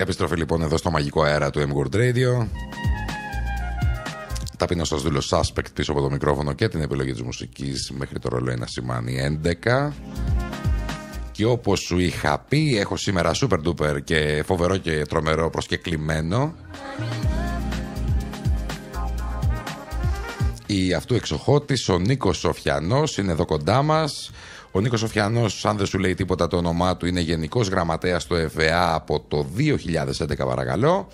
Επιστροφή λοιπόν εδώ στο μαγικό αέρα του M World Radio. Ταπεινός σας δούλος Suspect πίσω από το μικρόφωνο και την επιλογή της μουσικής μέχρι το ρολόι να σημάνει 11. Και όπως σου είχα πει, έχω σήμερα super duper και φοβερό και τρομερό προσκεκλημένο. Η αυτού εξοχώτης, ο Νίκος Σοφιανός, είναι εδώ κοντά μας. Ο Νίκος Σοφιανός, αν δεν σου λέει τίποτα το όνομά του, είναι Γενικός Γραμματέας στο ΕΒΑ από το 2011, παρακαλώ.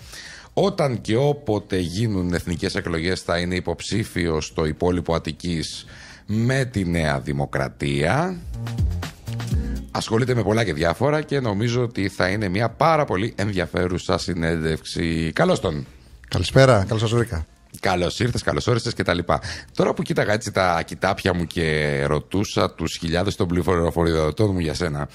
Όταν και όποτε γίνουν εθνικές εκλογές, θα είναι υποψήφιος στο υπόλοιπο Αττικής με τη Νέα Δημοκρατία. Ασχολείται με πολλά και διάφορα και νομίζω ότι θα είναι μια πάρα πολύ ενδιαφέρουσα συνέντευξη. Καλώς τον. Καλησπέρα, καλώς σας βρήκα. Καλώς ήρθες, καλώς όρισες λοιπά Τώρα που κοίταγα έτσι τα κοιτάπια μου και ρωτούσα τους χιλιάδες των πληροφοριοδοτών μου για σένα,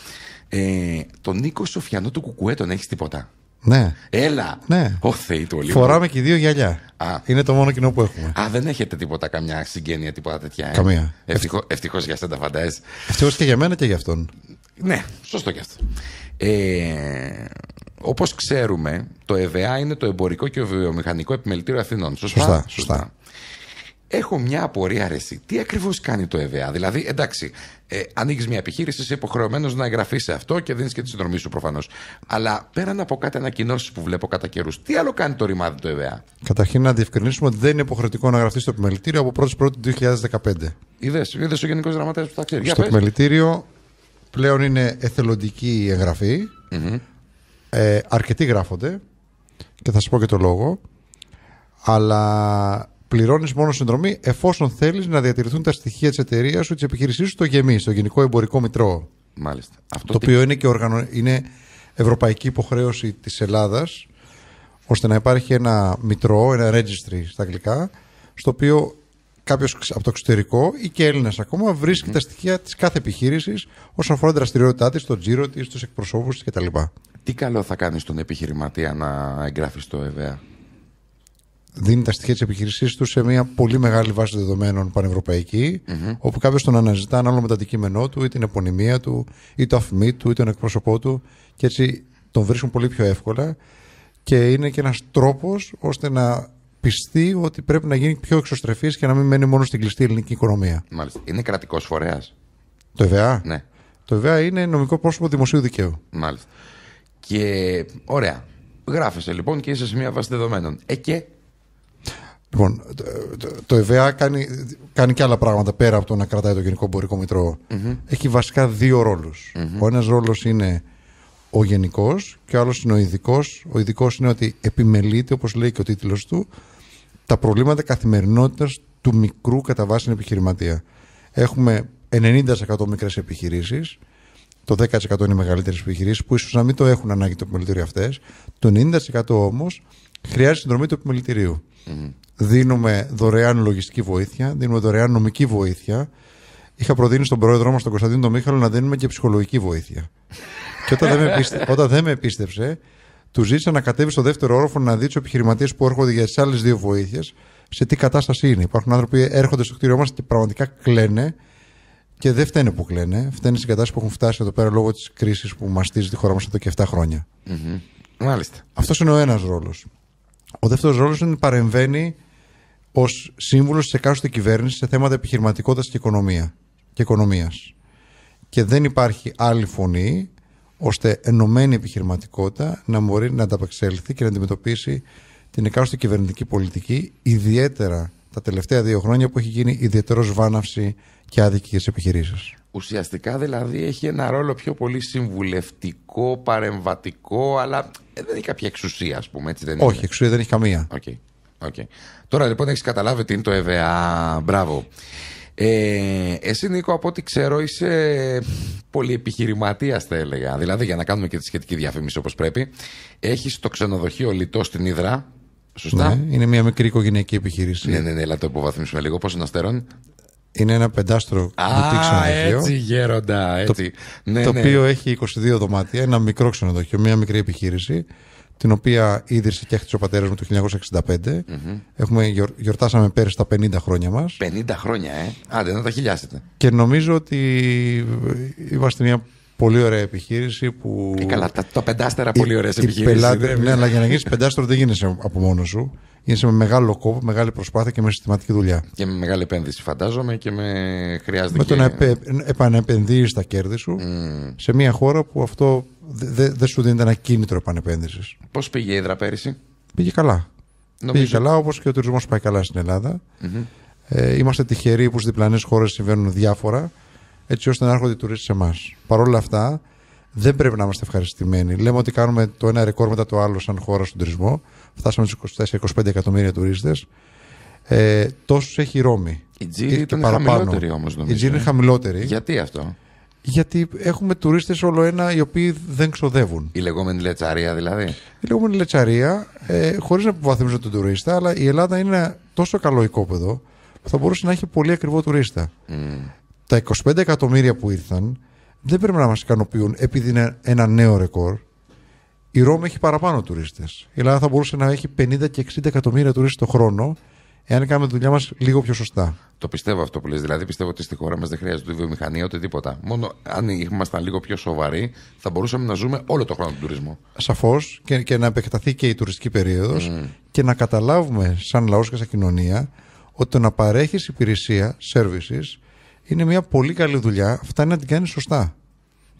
ε, τον Νίκο Σοφιανό του Κουκουέ τον έχεις τίποτα. Ναι. Έλα. Ναι. Ο Θεή του Ολύμπου. Φοράμε και δύο γυαλιά. Α. Είναι το μόνο κοινό που έχουμε. Α, δεν έχετε τίποτα, καμιά συγγένεια, τίποτα τέτοια. Ε. Καμία. Ευτυχώ για τα φαντάζεσαι. Ευτυχώς και για μένα και για αυτόν. Ναι, σωστό και αυτό. Ε, Όπως ξέρουμε, το ΕΒΑ είναι το εμπορικό και βιομηχανικό επιμελητήριο Αθηνών. Σωστά. σωστά. σωστά. Έχω μια απορία, αρέσει. Τι ακριβώς κάνει το ΕΒΑ. Δηλαδή, εντάξει, ε, ανοίγεις μια επιχείρηση, είσαι υποχρεωμένος να εγγραφείς σε αυτό και δίνεις και τη συνδρομή σου προφανώς. Αλλά πέραν από κάτι ανακοινώσεις που βλέπω κατά καιρούς, τι άλλο κάνει το ρημάδι του ΕΒΑ. Καταρχήν, να διευκρινίσουμε ότι δεν είναι υποχρεωτικό να γραφτεί στο επιμελητήριο από 1η Πρώτη 2015. Είδε, ο Γενικός Γραμματέας που τα ξέρει. Στο επιμελητήριο Πλέον είναι εθελοντική η εγγραφη Ε, αρκετοί γράφονται και θα σα πω και το λόγο. Αλλά πληρώνεις μόνο συνδρομή εφόσον θέλεις να διατηρηθούν τα στοιχεία της εταιρείας σου, της επιχείρησής σου, το γεμί, το Γενικό Εμπορικό Μητρό. Μάλιστα. Αυτό το οποίο είναι και οργανω... είναι ευρωπαϊκή υποχρέωση της Ελλάδας, ώστε να υπάρχει ένα μητρό, ένα registry στα αγγλικά, στο οποίο κάποιος από το εξωτερικό ή και Έλληνας ακόμα βρίσκει mm-hmm. τα στοιχεία της κάθε επιχείρησης όσον αφορά την δραστηριότητά της, τον τζίρο της, τους εκπροσώπους της κτλ. Τι καλό θα κάνει στον επιχειρηματία να εγγράφει στο ΕΒΕΑ. Δίνει τα στοιχεία της επιχείρησής του σε μια πολύ μεγάλη βάση δεδομένων όπου κάποιος τον αναζητά ανάλογα με το αντικείμενό του, ή την επωνυμία του, ή το αφημί του, ή τον εκπρόσωπό του. Και έτσι τον βρίσκουν πολύ πιο εύκολα και είναι και ένας τρόπος ώστε να πιστεί ότι πρέπει να γίνει πιο εξωστρεφής και να μην μένει μόνο στην κλειστή ελληνική οικονομία. Μάλιστα. Είναι κρατικός φορέας. Το ΕΒΑ. Ναι. Το ΕΒΑ είναι νομικό πρόσωπο δημοσίου δικαίου. Μάλιστα. Και ωραία. Γράφεσαι λοιπόν και είσαι σε μια βάση δεδομένων. Ε Λοιπόν, το ΕΒΑ κάνει, κάνει και άλλα πράγματα πέρα από το να κρατάει το γενικο Μπορικό Εμπορικό Έχει βασικά ρόλου. Ο ένας ρόλος είναι ο γενικός και ο άλλος είναι ο ειδικός. Ο ειδικός είναι ότι επιμελείται, όπως λέει και ο τίτλος του, τα προβλήματα καθημερινότητας του μικρού κατά βάση επιχειρηματία. Έχουμε 90% μικρές επιχειρήσεις, το 10% είναι οι μεγαλύτερες επιχειρήσεις που ίσως να μην το έχουν ανάγκη το επιμελητήριο αυτές. Το 90% όμως χρειάζεται συνδρομή του επιμελητηριου Δίνουμε δωρεάν λογιστική βοήθεια, δίνουμε δωρεάν νομική βοήθεια. Είχα προτείνει στον πρόεδρό μας, τον Κωνσταντίνο Μίχαλο, να δίνουμε και ψυχολογική βοήθεια. Και όταν δεν, με πίστε, όταν δεν με πίστεψε, του ζήτησα να κατέβει στο δεύτερο όροφο να δει τους επιχειρηματίες που έρχονται για τις άλλες δύο βοήθειες σε τι κατάσταση είναι. Υπάρχουν άνθρωποι που έρχονται στο κτίριό μας και πραγματικά κλαίνε και δεν φταίνε που κλαίνε. Φταίνε στην κατάσταση που έχουν φτάσει εδώ πέρα λόγω της κρίσης που μαστίζει τη χώρα μας εδώ και 7 χρόνια. Mm-hmm. Μάλιστα. Αυτός είναι ο ένας ρόλος. Ο δεύτερος ρόλος είναι παρεμβαίνει ως σύμβουλος της εκάστοτε κυβέρνησης σε θέματα επιχειρηματικότητας και οικονομία. Και οικονομίας. Και δεν υπάρχει άλλη φωνή ώστε ενωμένη επιχειρηματικότητα να μπορεί να ανταπεξέλθει και να αντιμετωπίσει την εκάστοτε κυβερνητική πολιτική, ιδιαίτερα τα τελευταία δύο χρόνια που έχει γίνει ιδιαίτερος βάναυση και άδικε επιχειρήσεις. Ουσιαστικά δηλαδή έχει ένα ρόλο πιο πολύ συμβουλευτικό, παρεμβατικό, αλλά ε, δεν έχει κάποια εξουσία, ας πούμε. Έτσι, δεν είναι. Όχι, εξουσία δεν έχει καμία. Okay. Okay. Τώρα λοιπόν έχεις καταλάβει τι είναι το ΕΒΑ. Μπράβο. Ε, εσύ Νίκο από ό,τι ξέρω είσαι πολυεπιχειρηματίας θα έλεγα Δηλαδή για να κάνουμε και τη σχετική διαφήμιση όπως πρέπει Έχεις το ξενοδοχείο Λιτό στην Ήδρα Σωστά ναι, Είναι μια μικρή οικογενειακή επιχείρηση Ναι ναι ναι αλλά το υποβαθμίσουμε λίγο Πόσο αστέρων είναι ένα πεντάστρο μπουτίκ ξενοδοχείο. Έτσι, γέροντα, έτσι. Ναι, το, ναι, το οποίο έχει 22 δωμάτια, ένα μικρό ξενοδοχείο, μια μικρή επιχείρηση την οποία ίδρυσε και έχτισε ο πατέρας μου το 1965. Έχουμε, γιορτάσαμε πέρυσι τα 50 χρόνια μας. 50 χρόνια, ε! Άντε, να τα χιλιάσετε. Και νομίζω ότι ε, είμαστε μια Πολύ ωραία επιχείρηση που. Ε, καλά, τα, πεντάστερα πολύ ωραίες επιχείρηση. ναι, αλλά για να γίνεις πεντάστερο δεν γίνεσαι από μόνος σου. Είναι με μεγάλο κόπο, μεγάλη προσπάθεια και με συστηματική δουλειά. Και με μεγάλη επένδυση, φαντάζομαι, και με χρειάζεται. Με το να επε, επανεπενδύεις τα κέρδη σου σε μια χώρα που αυτό δεν δε σου δίνεται ένα κίνητρο επανεπένδυσης. Πώς πήγε η Ιδρα πέρυσι, Πήγε καλά. Νομίζω... Πήγε καλά, όπως και ο τουρισμός πάει καλά στην ελλαδα mm-hmm. Ε, είμαστε τυχεροί που στις διπλανές χώρες συμβαίνουν διάφορα έτσι ώστε να έρχονται οι τουρίστες σε εμάς. Παρ' όλα αυτά, δεν πρέπει να είμαστε ευχαριστημένοι. Λέμε ότι κάνουμε το ένα ρεκόρ μετά το άλλο σαν χώρα στον τουρισμό. Φτάσαμε στους 24-25 εκατομμύρια τουρίστες. Ε, Τόσους έχει η Ρώμη. Η Τζίρι είναι χαμηλότερη όμως, νομίζω. Η Τζίρι ε. είναι χαμηλότερη. Γιατί αυτό. Γιατί έχουμε τουρίστες όλο ένα οι οποίοι δεν ξοδεύουν. Η λεγόμενη λετσαρία δηλαδή. Η λεγόμενη λετσαρία, ε, χωρίς να υποβαθμίζω τον τουρίστα, αλλά η Ελλάδα είναι τόσο καλό οικόπεδο που θα μπορούσε να έχει πολύ ακριβό τουρίστα τα 25 εκατομμύρια που ήρθαν δεν πρέπει να μας ικανοποιούν επειδή είναι ένα νέο ρεκόρ. Η Ρώμη έχει παραπάνω τουρίστες. Η Ελλάδα θα μπορούσε να έχει 50 και 60 εκατομμύρια τουρίστες το χρόνο, εάν κάναμε τη δουλειά μας λίγο πιο σωστά. Το πιστεύω αυτό που λες. Δηλαδή, πιστεύω ότι στη χώρα μας δεν χρειάζεται βιομηχανία ούτε τίποτα. Μόνο αν ήμασταν λίγο πιο σοβαροί, θα μπορούσαμε να ζούμε όλο το χρόνο του τουρισμού. Σαφώς και, να επεκταθεί και η τουριστική περίοδος mm. και να καταλάβουμε σαν λαός και σαν κοινωνία ότι το να παρέχεις υπηρεσία, services, είναι μια πολύ καλή δουλειά. Φτάνει να την κάνεις σωστά.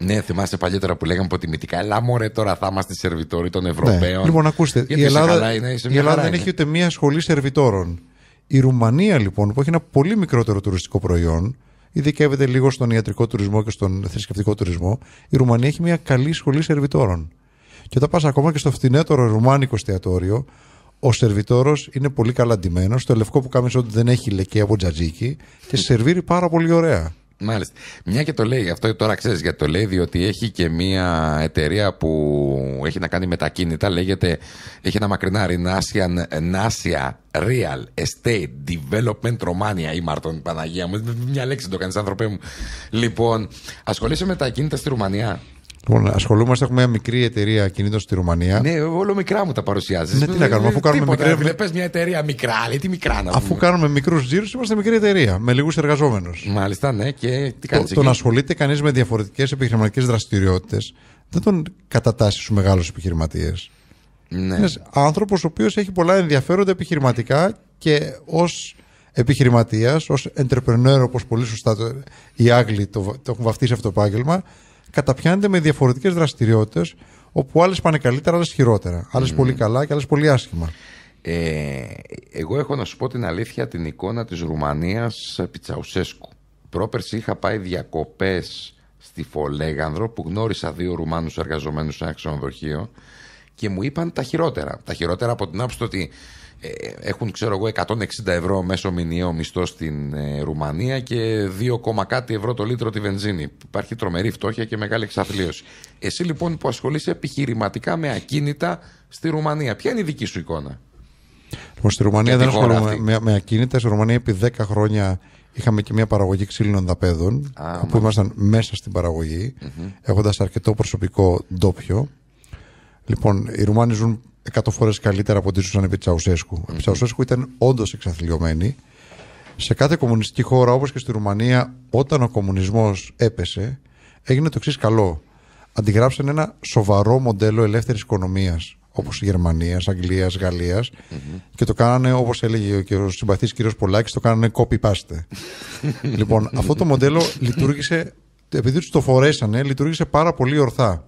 Ναι, θυμάστε παλιότερα που λέγαμε αποτιμητικά. Ελά, μωρέ, τώρα θα είμαστε σερβιτόροι των ναι. Ευρωπαίων. Ναι. Λοιπόν, ακούστε. Γιατί η Ελλάδα, η Ελλάδα δεν έχει ούτε μία σχολή σερβιτόρων. Η Ρουμανία, λοιπόν, που έχει ένα πολύ μικρότερο τουριστικό προϊόν, ειδικεύεται λίγο στον ιατρικό τουρισμό και στον θρησκευτικό τουρισμό, η Ρουμανία έχει μια καλή σχολή σερβιτόρων. Και όταν πας ακόμα και στο φθηνέτερο ρουμάνικο εστιατόριο, ο σερβιτόρος είναι πολύ καλά ντυμένος. Το λευκό που ότι δεν έχει λεκέ από τζατζίκι και σερβίρει πάρα πολύ ωραία. Μάλιστα. Μια και το λέει, αυτό τώρα ξέρεις γιατί το λέει, διότι έχει και μια εταιρεία που έχει να κάνει με τα κίνητα. Λέγεται, έχει ένα μακρινάρι Nasia Real Estate Development Romania ή Μαρτον Παναγία μου. Μια λέξη το κάνεις, άνθρωπέ μου. Λοιπόν, ασχολείσαι με τα κίνητα στη Ρουμανία. Λοιπόν, ασχολούμαστε, έχουμε μια μικρή εταιρεία κινήτων στη Ρουμανία. Ναι, όλο μικρά μου τα παρουσιάζεις. Ναι, τι να ε, κάνουμε, αφού κάνουμε Δεν Βλέπει μια εταιρεία μικρά, λέει τι μικρά να Αφού κάνουμε μικρούς τζίρου, είμαστε μικρή εταιρεία με λίγους εργαζόμενους. Μάλιστα, ναι, και τι κάνει. Το, το να ασχολείται κανείς με διαφορετικές επιχειρηματικές δραστηριότητες δεν τον κατατάσσει στους μεγάλους επιχειρηματίες. Ναι. Ένας άνθρωπος ο οποίος έχει πολλά ενδιαφέροντα επιχειρηματικά και ως επιχειρηματίας, ως entrepreneur, όπως πολύ σωστά το, οι Άγγλοι το, το έχουν βαφτίσει αυτό το επάγγελμα, καταπιάνεται με διαφορετικές δραστηριότητες, όπου άλλες πάνε καλύτερα, άλλες χειρότερα. Άλλες πολύ καλά και άλλες πολύ άσχημα. Ε, εγώ έχω να σου πω την αλήθεια την εικόνα της Ρουμανίας Πιτσαουσέσκου. Πρόπερση είχα πάει διακοπές στη Φολέγανδρο που γνώρισα δύο Ρουμάνους εργαζομένους σε ένα ξενοδοχείο και μου είπαν τα χειρότερα. Τα χειρότερα από την άποψη ότι ε, έχουν ξέρω εγώ 160 ευρώ μέσω μηνιαίο μισθό στην ε, Ρουμανία και 2, κάτι ευρώ το λίτρο τη βενζίνη. Υπάρχει τρομερή φτώχεια και μεγάλη εξαθλίωση. Εσύ λοιπόν που ασχολείσαι επιχειρηματικά με ακίνητα στη Ρουμανία, ποια είναι η δική σου εικόνα. Λοιπόν, στη Ρουμανία δεν ασχολούμαι με, ακίνητα. Στη Ρουμανία επί 10 χρόνια είχαμε και μια παραγωγή ξύλινων δαπέδων, που ήμασταν μέσα στην παραγωγή, έχοντας αρκετό προσωπικό ντόπιο. Λοιπόν, οι Ρουμάνοι ζουν 100 φορές καλύτερα από ό,τι ζούσαν επί Τσαουσέσκου. Mm-hmm. Επί Τσαουσέσκου ήταν όντως εξαθλειωμένοι. Σε κάθε κομμουνιστική χώρα, όπως και στη Ρουμανία, όταν ο κομμουνισμός έπεσε, έγινε το εξής καλό. Αντιγράψαν ένα σοβαρό μοντέλο ελεύθερης οικονομίας, όπως Γερμανία, Αγγλία, και το κάνανε, όπως έλεγε ο συμπαθή κ. Πολάκης, το κάνανε copy-paste. λοιπόν, αυτό το μοντέλο λειτουργήσε, επειδή τους το φορέσανε, λειτουργήσε πάρα πολύ ορθά.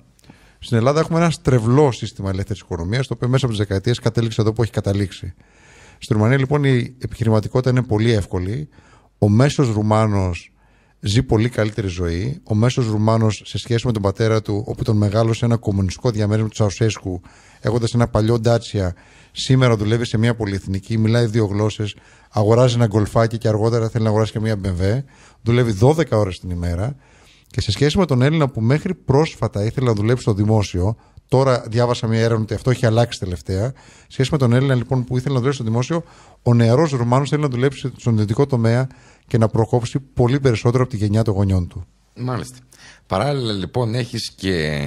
Στην Ελλάδα έχουμε ένα στρεβλό σύστημα ελεύθερης οικονομίας, το οποίο μέσα από τις δεκαετίες κατέληξε εδώ που έχει καταλήξει. Στην Ρουμανία λοιπόν η επιχειρηματικότητα είναι πολύ εύκολη. Ο μέσος Ρουμάνος ζει πολύ καλύτερη ζωή. Ο μέσος Ρουμάνος σε σχέση με τον πατέρα του, όπου τον μεγάλωσε ένα κομμουνιστικό διαμέρισμα του Τσαουσέσκου, έχοντας ένα παλιό ντάτσια, σήμερα δουλεύει σε μια πολυεθνική, μιλάει δύο γλώσσες, αγοράζει ένα γκολφάκι και αργότερα θέλει να αγοράσει και μια BMW. Δουλεύει 12 ώρες την ημέρα. Και σε σχέση με τον Έλληνα που μέχρι πρόσφατα ήθελε να δουλέψει στο δημόσιο, τώρα διάβασα μια έρευνα ότι αυτό έχει αλλάξει τελευταία. Σε σχέση με τον Έλληνα λοιπόν που ήθελε να δουλέψει στο δημόσιο, ο νεαρός Ρουμάνος θέλει να δουλέψει στον ιδιωτικό τομέα και να προκόψει πολύ περισσότερο από τη γενιά των γονιών του. Μάλιστα. Παράλληλα λοιπόν έχεις και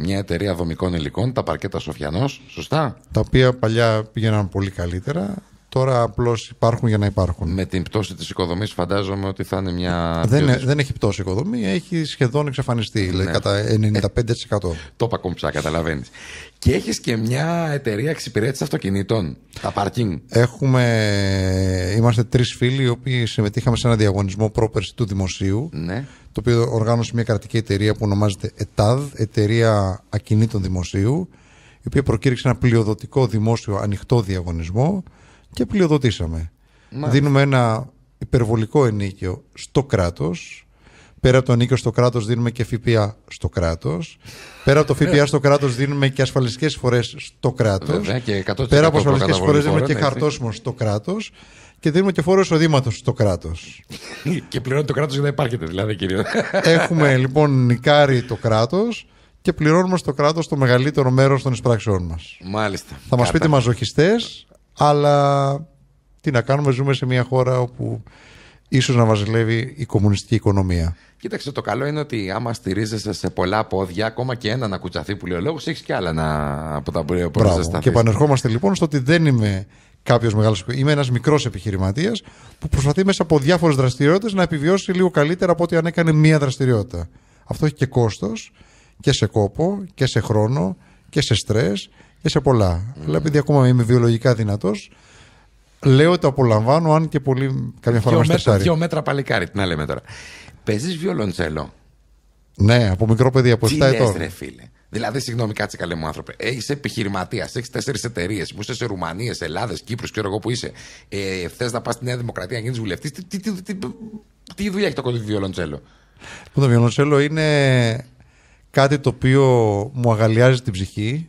μια εταιρεία δομικών υλικών, τα Παρκέτα Σοφιανός, σωστά? Τα οποία παλιά πήγαιναν πολύ καλύτερα, Τώρα απλώς υπάρχουν για να υπάρχουν. Με την πτώση της οικοδομής, φαντάζομαι ότι θα είναι μια. Δεν, πιο... δεν έχει πτώση οικοδομή, έχει σχεδόν εξαφανιστεί. Ναι. κατά 95%. Ε, το είπα κομψά, καταλαβαίνεις. Και έχεις και μια εταιρεία εξυπηρέτηση αυτοκινήτων. Τα parking. Έχουμε. Είμαστε τρεις φίλοι οι οποίοι συμμετείχαμε σε ένα διαγωνισμό πρόπερση του δημοσίου. Ναι. Το οποίο οργάνωσε μια κρατική εταιρεία που ονομάζεται ΕΤΑΔ, Εταιρεία Ακινήτων Δημοσίου, η οποία προκήρυξε ένα πλειοδοτικό δημόσιο ανοιχτό διαγωνισμό και πλειοδοτήσαμε. Δίνουμε ένα υπερβολικό ενίκιο στο κράτος. Πέρα από το ενίκιο στο κράτος δίνουμε και ΦΠΑ στο κράτος. Πέρα από το ΦΠΑ στο κράτος δίνουμε και ασφαλιστικές φορές στο κράτος. Πέρα από ασφαλιστικές φορές δίνουμε και χαρτόσμο στο κράτος. Και δίνουμε και φόρο εισοδήματος στο κράτος. και πληρώνει το κράτος για να υπάρχετε δηλαδή, κύριε. Έχουμε λοιπόν νικάρει το κράτος και πληρώνουμε στο κράτος το μεγαλύτερο μέρος των εισπράξεών μας. Μάλιστα. Θα μας πείτε μαζοχιστές, αλλά τι να κάνουμε, ζούμε σε μια χώρα όπου ίσως να βασιλεύει η κομμουνιστική οικονομία. Κοίταξε, το καλό είναι ότι άμα στηρίζεσαι σε πολλά πόδια, ακόμα και ένα να κουτσαθεί που λέει ο λόγος, έχεις και άλλα να... από τα οποία μπορεί Και επανερχόμαστε λοιπόν στο ότι δεν είμαι κάποιος μεγάλος. Είμαι ένας μικρός επιχειρηματίας που προσπαθεί μέσα από διάφορες δραστηριότητες να επιβιώσει λίγο καλύτερα από ό,τι αν έκανε μία δραστηριότητα. Αυτό έχει και κόστος και σε κόπο και σε χρόνο και σε στρέ. Είσαι πολλά. Αλλά ναι. επειδή ακόμα είμαι βιολογικά δυνατός, λέω ότι απολαμβάνω, αν και πολύ καμιά φορά με στεσάρει. Δύο μέτρα παλικάρι, την άλλη μέτρα. Παίζεις βιολοντσέλο. Ναι, από μικρό παιδί, από 7 ετών. Τι ρε φίλε. Δηλαδή, συγγνώμη, κάτσε καλέ μου άνθρωπε. Έχεις επιχειρηματίας, έχεις τέσσερις εταιρείες που είσαι σε Ρουμανίες, Ελλάδες, Κύπρους, ξέρω εγώ που είσαι. Ε, Θε να πας στη Νέα Δημοκρατία να γίνεις βουλευτής. Τι, τι, τι, τι, δουλειά έχει το βιολοντσέλο. Το βιολοντσέλο είναι κάτι το οποίο μου αγαλιάζει την ψυχή.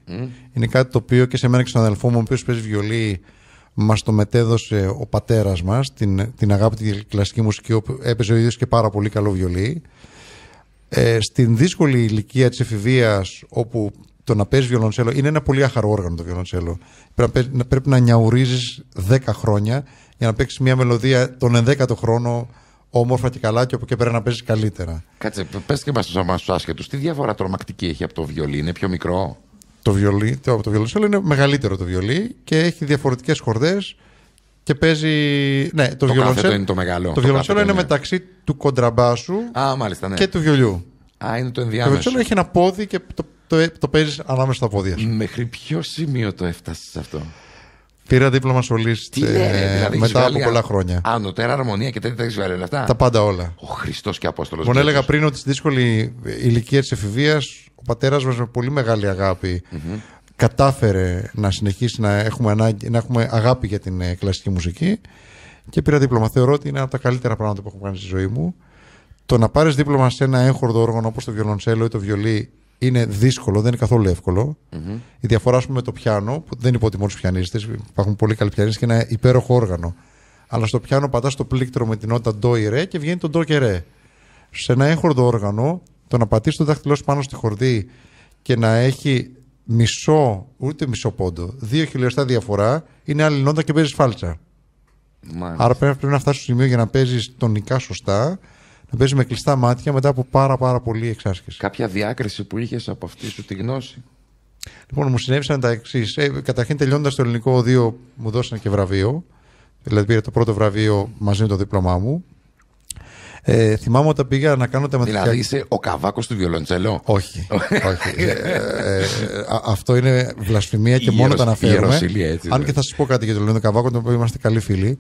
Είναι κάτι το οποίο και σε μένα και στον αδελφό μου, ο οποίος παίζει βιολί, μας το μετέδωσε ο πατέρας μας, την, την αγάπη τη κλασική μουσική, έπαιζε ο ίδιος και πάρα πολύ καλό βιολί. Ε, στην δύσκολη ηλικία της εφηβείας, όπου το να παίζεις βιολοντσέλο είναι ένα πολύ άχαρο όργανο το βιολοντσέλο. Πρέπει να, να νιαουρίζει 10 χρόνια για να παίξεις μια μελωδία τον 11ο χρόνο όμορφα και καλά και από και πέρα να παίζεις καλύτερα. Κάτσε, πες και μας του άσχετου, τι διαφορά τρομακτική έχει από το βιολί, είναι πιο μικρό. Το βιολί, το, το βιολί είναι μεγαλύτερο το βιολί και έχει διαφορετικές χορδές και παίζει. Ναι, το, το είναι το μεγάλο. Το, το είναι, είναι μεταξύ του κοντραμπάσου Α, μάλιστα, ναι. και του βιολιού. Α, είναι το ενδιάμεσο. Το έχει ένα πόδι και το, το, το, το παίζεις ανάμεσα στα πόδια σου. Μέχρι ποιο σημείο το έφτασες αυτό. Πήρα δίπλωμα σολίστ δηλαδή, μετά από πολλά χρόνια. Ανωτέρα αρμονία και τέτοια έχεις βγάλει αυτά. Τα πάντα όλα. Ο Χριστός και Απόστολο. Μου έλεγα πριν ότι στη δύσκολη ηλικία της εφηβείας ο πατέρας μας με πολύ μεγάλη κατάφερε να συνεχίσει να έχουμε, να έχουμε αγάπη για την ε, κλασική μουσική και πήρα δίπλωμα. Θεωρώ ότι είναι ένα από τα καλύτερα πράγματα που έχω κάνει στη ζωή μου. Το να πάρεις δίπλωμα σε ένα έγχορδο όργανο όπως το βιολονσέλο ή το βιολί είναι δύσκολο, δεν είναι καθόλου Η διαφορά πούμε, με το πιάνο, που δεν υποτιμώ τους πιανίστες, υπάρχουν πολύ καλοί πιανίστε και ένα υπέροχο όργανο. Αλλά στο πιάνο πατάς το πλήκτρο με την νότα ντο ή ρε και βγαίνει το ντο και ρε. Σε ένα έγχορδο όργανο, το να πατήσεις το δάχτυλός πάνω στη χορδή και να έχει μισό, ούτε μισό πόντο, δύο χιλιοστά διαφορά, είναι άλλη νότα και παίζεις φάλτσα. Μάλιστα. Άρα πρέπει να φτάσεις στο σημείο για να παίζεις τονικά σωστά να παίζει με κλειστά μάτια μετά από πάρα, πάρα πολύ εξάσκηση. Κάποια διάκριση που είχες από αυτή σου τη γνώση. Λοιπόν, μου συνέβησαν τα εξής. Ε, καταρχήν, τελειώντας το ελληνικό οδείο μου δώσανε και βραβείο. Δηλαδή, πήρα το πρώτο βραβείο μαζί με το δίπλωμά μου. Ε, θυμάμαι όταν πήγα να κάνω τα μαθηματικά. Δηλαδή είσαι ο καβάκος του βιολοντσέλο. Όχι. Ε, ε, ε, αυτό είναι βλασφημία και μόνο τα αναφέρω. Αν δηλαδή. και θα σας πω κάτι για τον Καβάκο, τον οποίο είμαστε καλοί φίλοι.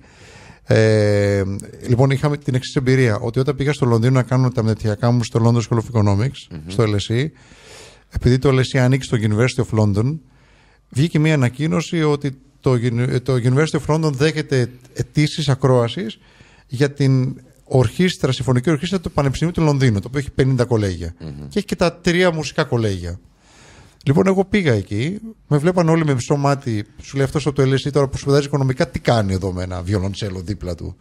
Ε, λοιπόν, είχαμε την εξής εμπειρία ότι όταν πήγα στο Λονδίνο να κάνω τα μεταπτυχιακά μου στο London School of Economics, στο LSE, επειδή το LSE ανήκει στο University of London, βγήκε μια ανακοίνωση ότι το, ε, το University of London δέχεται αιτήσεις ακρόασης για την ορχήστρα, συμφωνική ορχήστρα του Πανεπιστημίου του Λονδίνου, το οποίο έχει 50 κολέγια. Και έχει και τα τρία μουσικά κολέγια. Λοιπόν, εγώ πήγα εκεί, με βλέπαν όλοι με μισό μάτι. Σου λέει αυτός από το LSE τώρα που σπουδάζει οικονομικά, τι κάνει εδώ με ένα βιολοντσέλο δίπλα του.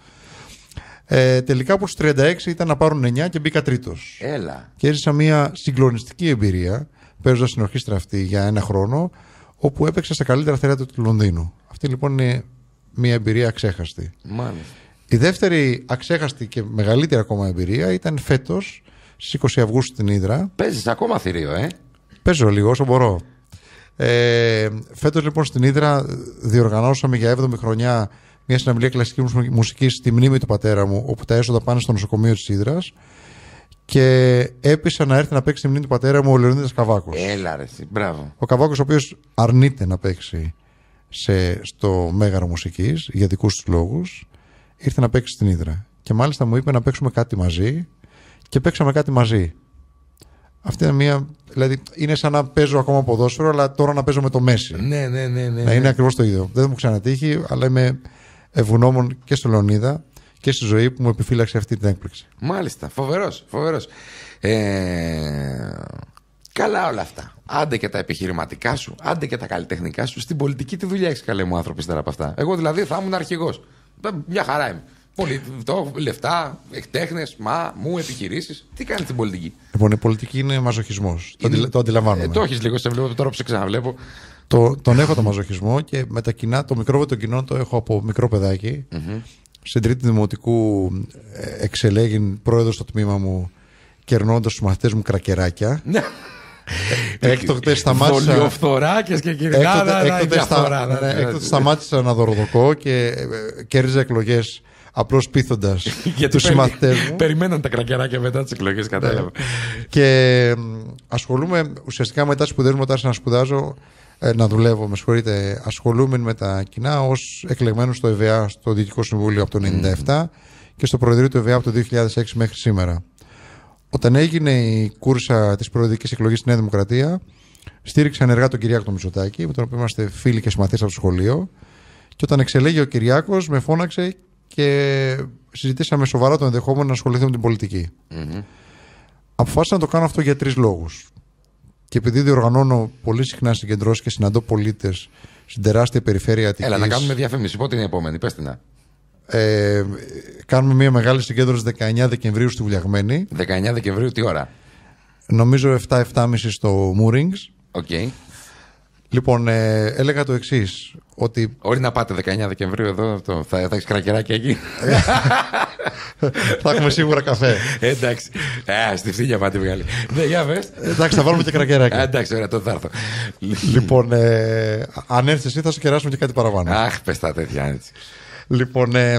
Ε, τελικά από του 36 ήταν να πάρουν 9 και μπήκα τρίτος. Έλα. Και έζησα μια συγκλονιστική εμπειρία, παίζοντας στην ορχήστρα αυτή για ένα χρόνο, όπου έπαιξα στα καλύτερα θέατρα του Λονδίνου. Αυτή λοιπόν είναι μια εμπειρία αξέχαστη. Μάλιστα. Η δεύτερη αξέχαστη και μεγαλύτερη ακόμα εμπειρία ήταν φέτος στις 20 Αυγούστου στην Ήδρα. Παίζεις ακόμα θηρίο, ε. Παίζω λίγο όσο μπορώ. Ε, Φέτος λοιπόν στην Ήδρα διοργανώσαμε για 7η χρονιά μια συναυλία κλασικής μουσικής στη μνήμη του πατέρα μου, όπου τα έσοδα πάνε στο νοσοκομείο της Ήδρας. Και έπεισα να έρθει να παίξει στη μνήμη του πατέρα μου ο Λεωνίδας Καβάκος. Έλα, ρε, μπράβο. Ο Καβάκος, ο οποίος αρνείται να παίξει σε, στο μέγαρο μουσικής για δικούς τους λόγους, ήρθε να παίξει στην Ήδρα. Και μάλιστα μου είπε να παίξουμε κάτι μαζί και παίξαμε κάτι μαζί. Αυτή είναι μια. Δηλαδή είναι σαν να παίζω ακόμα ποδόσφαιρο, αλλά τώρα να παίζω με το Μέση. Ναι, ναι, ναι. ναι, να ναι. είναι ακριβώς το ίδιο. Δεν μου ξανατύχει, αλλά είμαι ευγνώμων και στο Λεωνίδα και στη ζωή που μου επιφύλαξε αυτή την έκπληξη. Μάλιστα. Φοβερός, φοβερός. Ε... Καλά όλα αυτά. Άντε και τα επιχειρηματικά σου, άντε και τα καλλιτεχνικά σου. Στην πολιτική τη δουλειά έχεις καλέ μου άνθρωποι στερα από αυτά. Εγώ δηλαδή θα ήμουν αρχηγός. Ε, μια χαρά είμαι. Πολιτικό, λεφτά, εκτέχνε, μα, μου, επιχειρήσεις. Τι κάνει την πολιτική. Λοιπόν, η πολιτική είναι μαζοχισμός. Το, αντιλαμβάνομαι. Ε, το έχεις λίγο σε βλέπω, τώρα που σε ξαναβλέπω. τον έχω το μαζοχισμό και με τα κοινά, το μικρό των κοινών το έχω από μικρό παιδάκι. Mm-hmm. Στην τρίτη δημοτικού ε, εξελέγην πρόεδρος στο τμήμα μου κερνώντας του μαθητές μου κρακεράκια. Ναι. Έκτοτε ε, σταμάτησα. Δολιοφθοράκε και κυριάδε. Ναι, ναι. Έκτοτε, σταμάτησα να δωροδοκώ και ε, κέρδιζα εκλογές απλώς πείθοντας του συμμαθητές μου. Περιμέναν τα κρακεράκια μετά τις εκλογές, ναι. κατάλαβα. και ασχολούμαι ουσιαστικά μετά τις σπουδές μου, όταν σπουδάζω, ε, να δουλεύω, με συγχωρείτε, ασχολούμαι με τα κοινά ως εκλεγμένος στο ΕΒΑ, στο Διοικητικό Συμβούλιο από το 1997 και στο Προεδρείο του ΕΒΑ από το 2006 μέχρι σήμερα. Όταν έγινε η κούρσα της προεδρικής εκλογής στη Νέα Δημοκρατία, στήριξα ενεργά τον Κυριάκο Μητσοτάκη, με τον οποίο είμαστε φίλοι και συμμαθείς από το σχολείο. Και όταν εξελέγει ο Κυριάκος, με φώναξε και συζητήσαμε σοβαρά το ενδεχόμενο να ασχοληθούμε με την πολιτικη mm Αποφάσισα να το κάνω αυτό για τρεις λόγους. Και επειδή διοργανώνω πολύ συχνά συγκεντρώσεις και συναντώ πολίτες στην τεράστια περιφέρεια Αττικής... Έλα, να κάνουμε διαφήμιση. Πότε είναι η επόμενη, πες την. Ε, κάνουμε μια μεγάλη συγκέντρωση 19 Δεκεμβρίου στη Βουλιαγμένη. 19 Δεκεμβρίου, τι ώρα. Νομίζω 7-7.30 στο Moorings. Okay. Λοιπόν, ε, έλεγα το εξής. Ότι... Όχι να πάτε 19 Δεκεμβρίου εδώ, το, θα, θα έχεις κρακεράκι εκεί. θα έχουμε σίγουρα καφέ. Ε, εντάξει. Α, στη φθήνια πάτε βγάλει. ναι, για βες. Εντάξει, θα βάλουμε και κρακεράκι. εντάξει, ωραία, τότε θα έρθω. λοιπόν, ε, αν έρθεις εσύ, θα σε κεράσουμε και κάτι παραπάνω. Αχ, πες τα τέτοια έτσι. Λοιπόν, ε,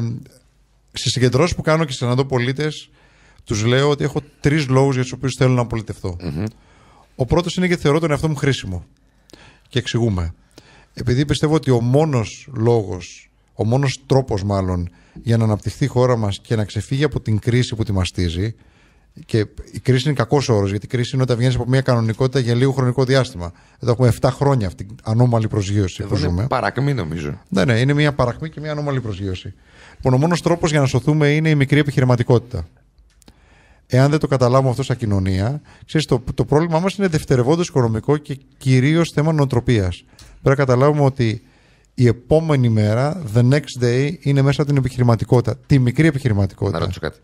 στις συγκεντρώσεις που κάνω και συναντώ πολίτε, τους λέω ότι έχω τρεις λόγους για τους οποίους θέλω να πολιτευτω Ο πρώτος είναι γιατί θεωρώ τον εαυτό μου χρήσιμο και εξηγούμε. Επειδή πιστεύω ότι ο μόνος λόγος, ο μόνος τρόπος μάλλον για να αναπτυχθεί η χώρα μας και να ξεφύγει από την κρίση που τη μαστίζει και η κρίση είναι κακός όρος, γιατί η κρίση είναι όταν βγαίνεις από μια κανονικότητα για λίγο χρονικό διάστημα. Εδώ έχουμε 7 χρόνια αυτή την ανώμαλη προσγείωση που ζούμε. Είναι παρακμή, νομίζω. Ναι, ναι, είναι μια παρακμή και μια ανώμαλη προσγείωση. Λοιπόν, ο μόνος τρόπος για να σωθούμε είναι η μικρή επιχειρηματικότητα εάν δεν το καταλάβουμε αυτό σαν κοινωνία, ξέρεις, το, το πρόβλημά μας είναι δευτερευόντως οικονομικό και κυρίως θέμα νοοτροπίας. Πρέπει να καταλάβουμε ότι η επόμενη μέρα, the next day, είναι μέσα από την επιχειρηματικότητα. Τη μικρή επιχειρηματικότητα. Να ρωτήσω κάτι.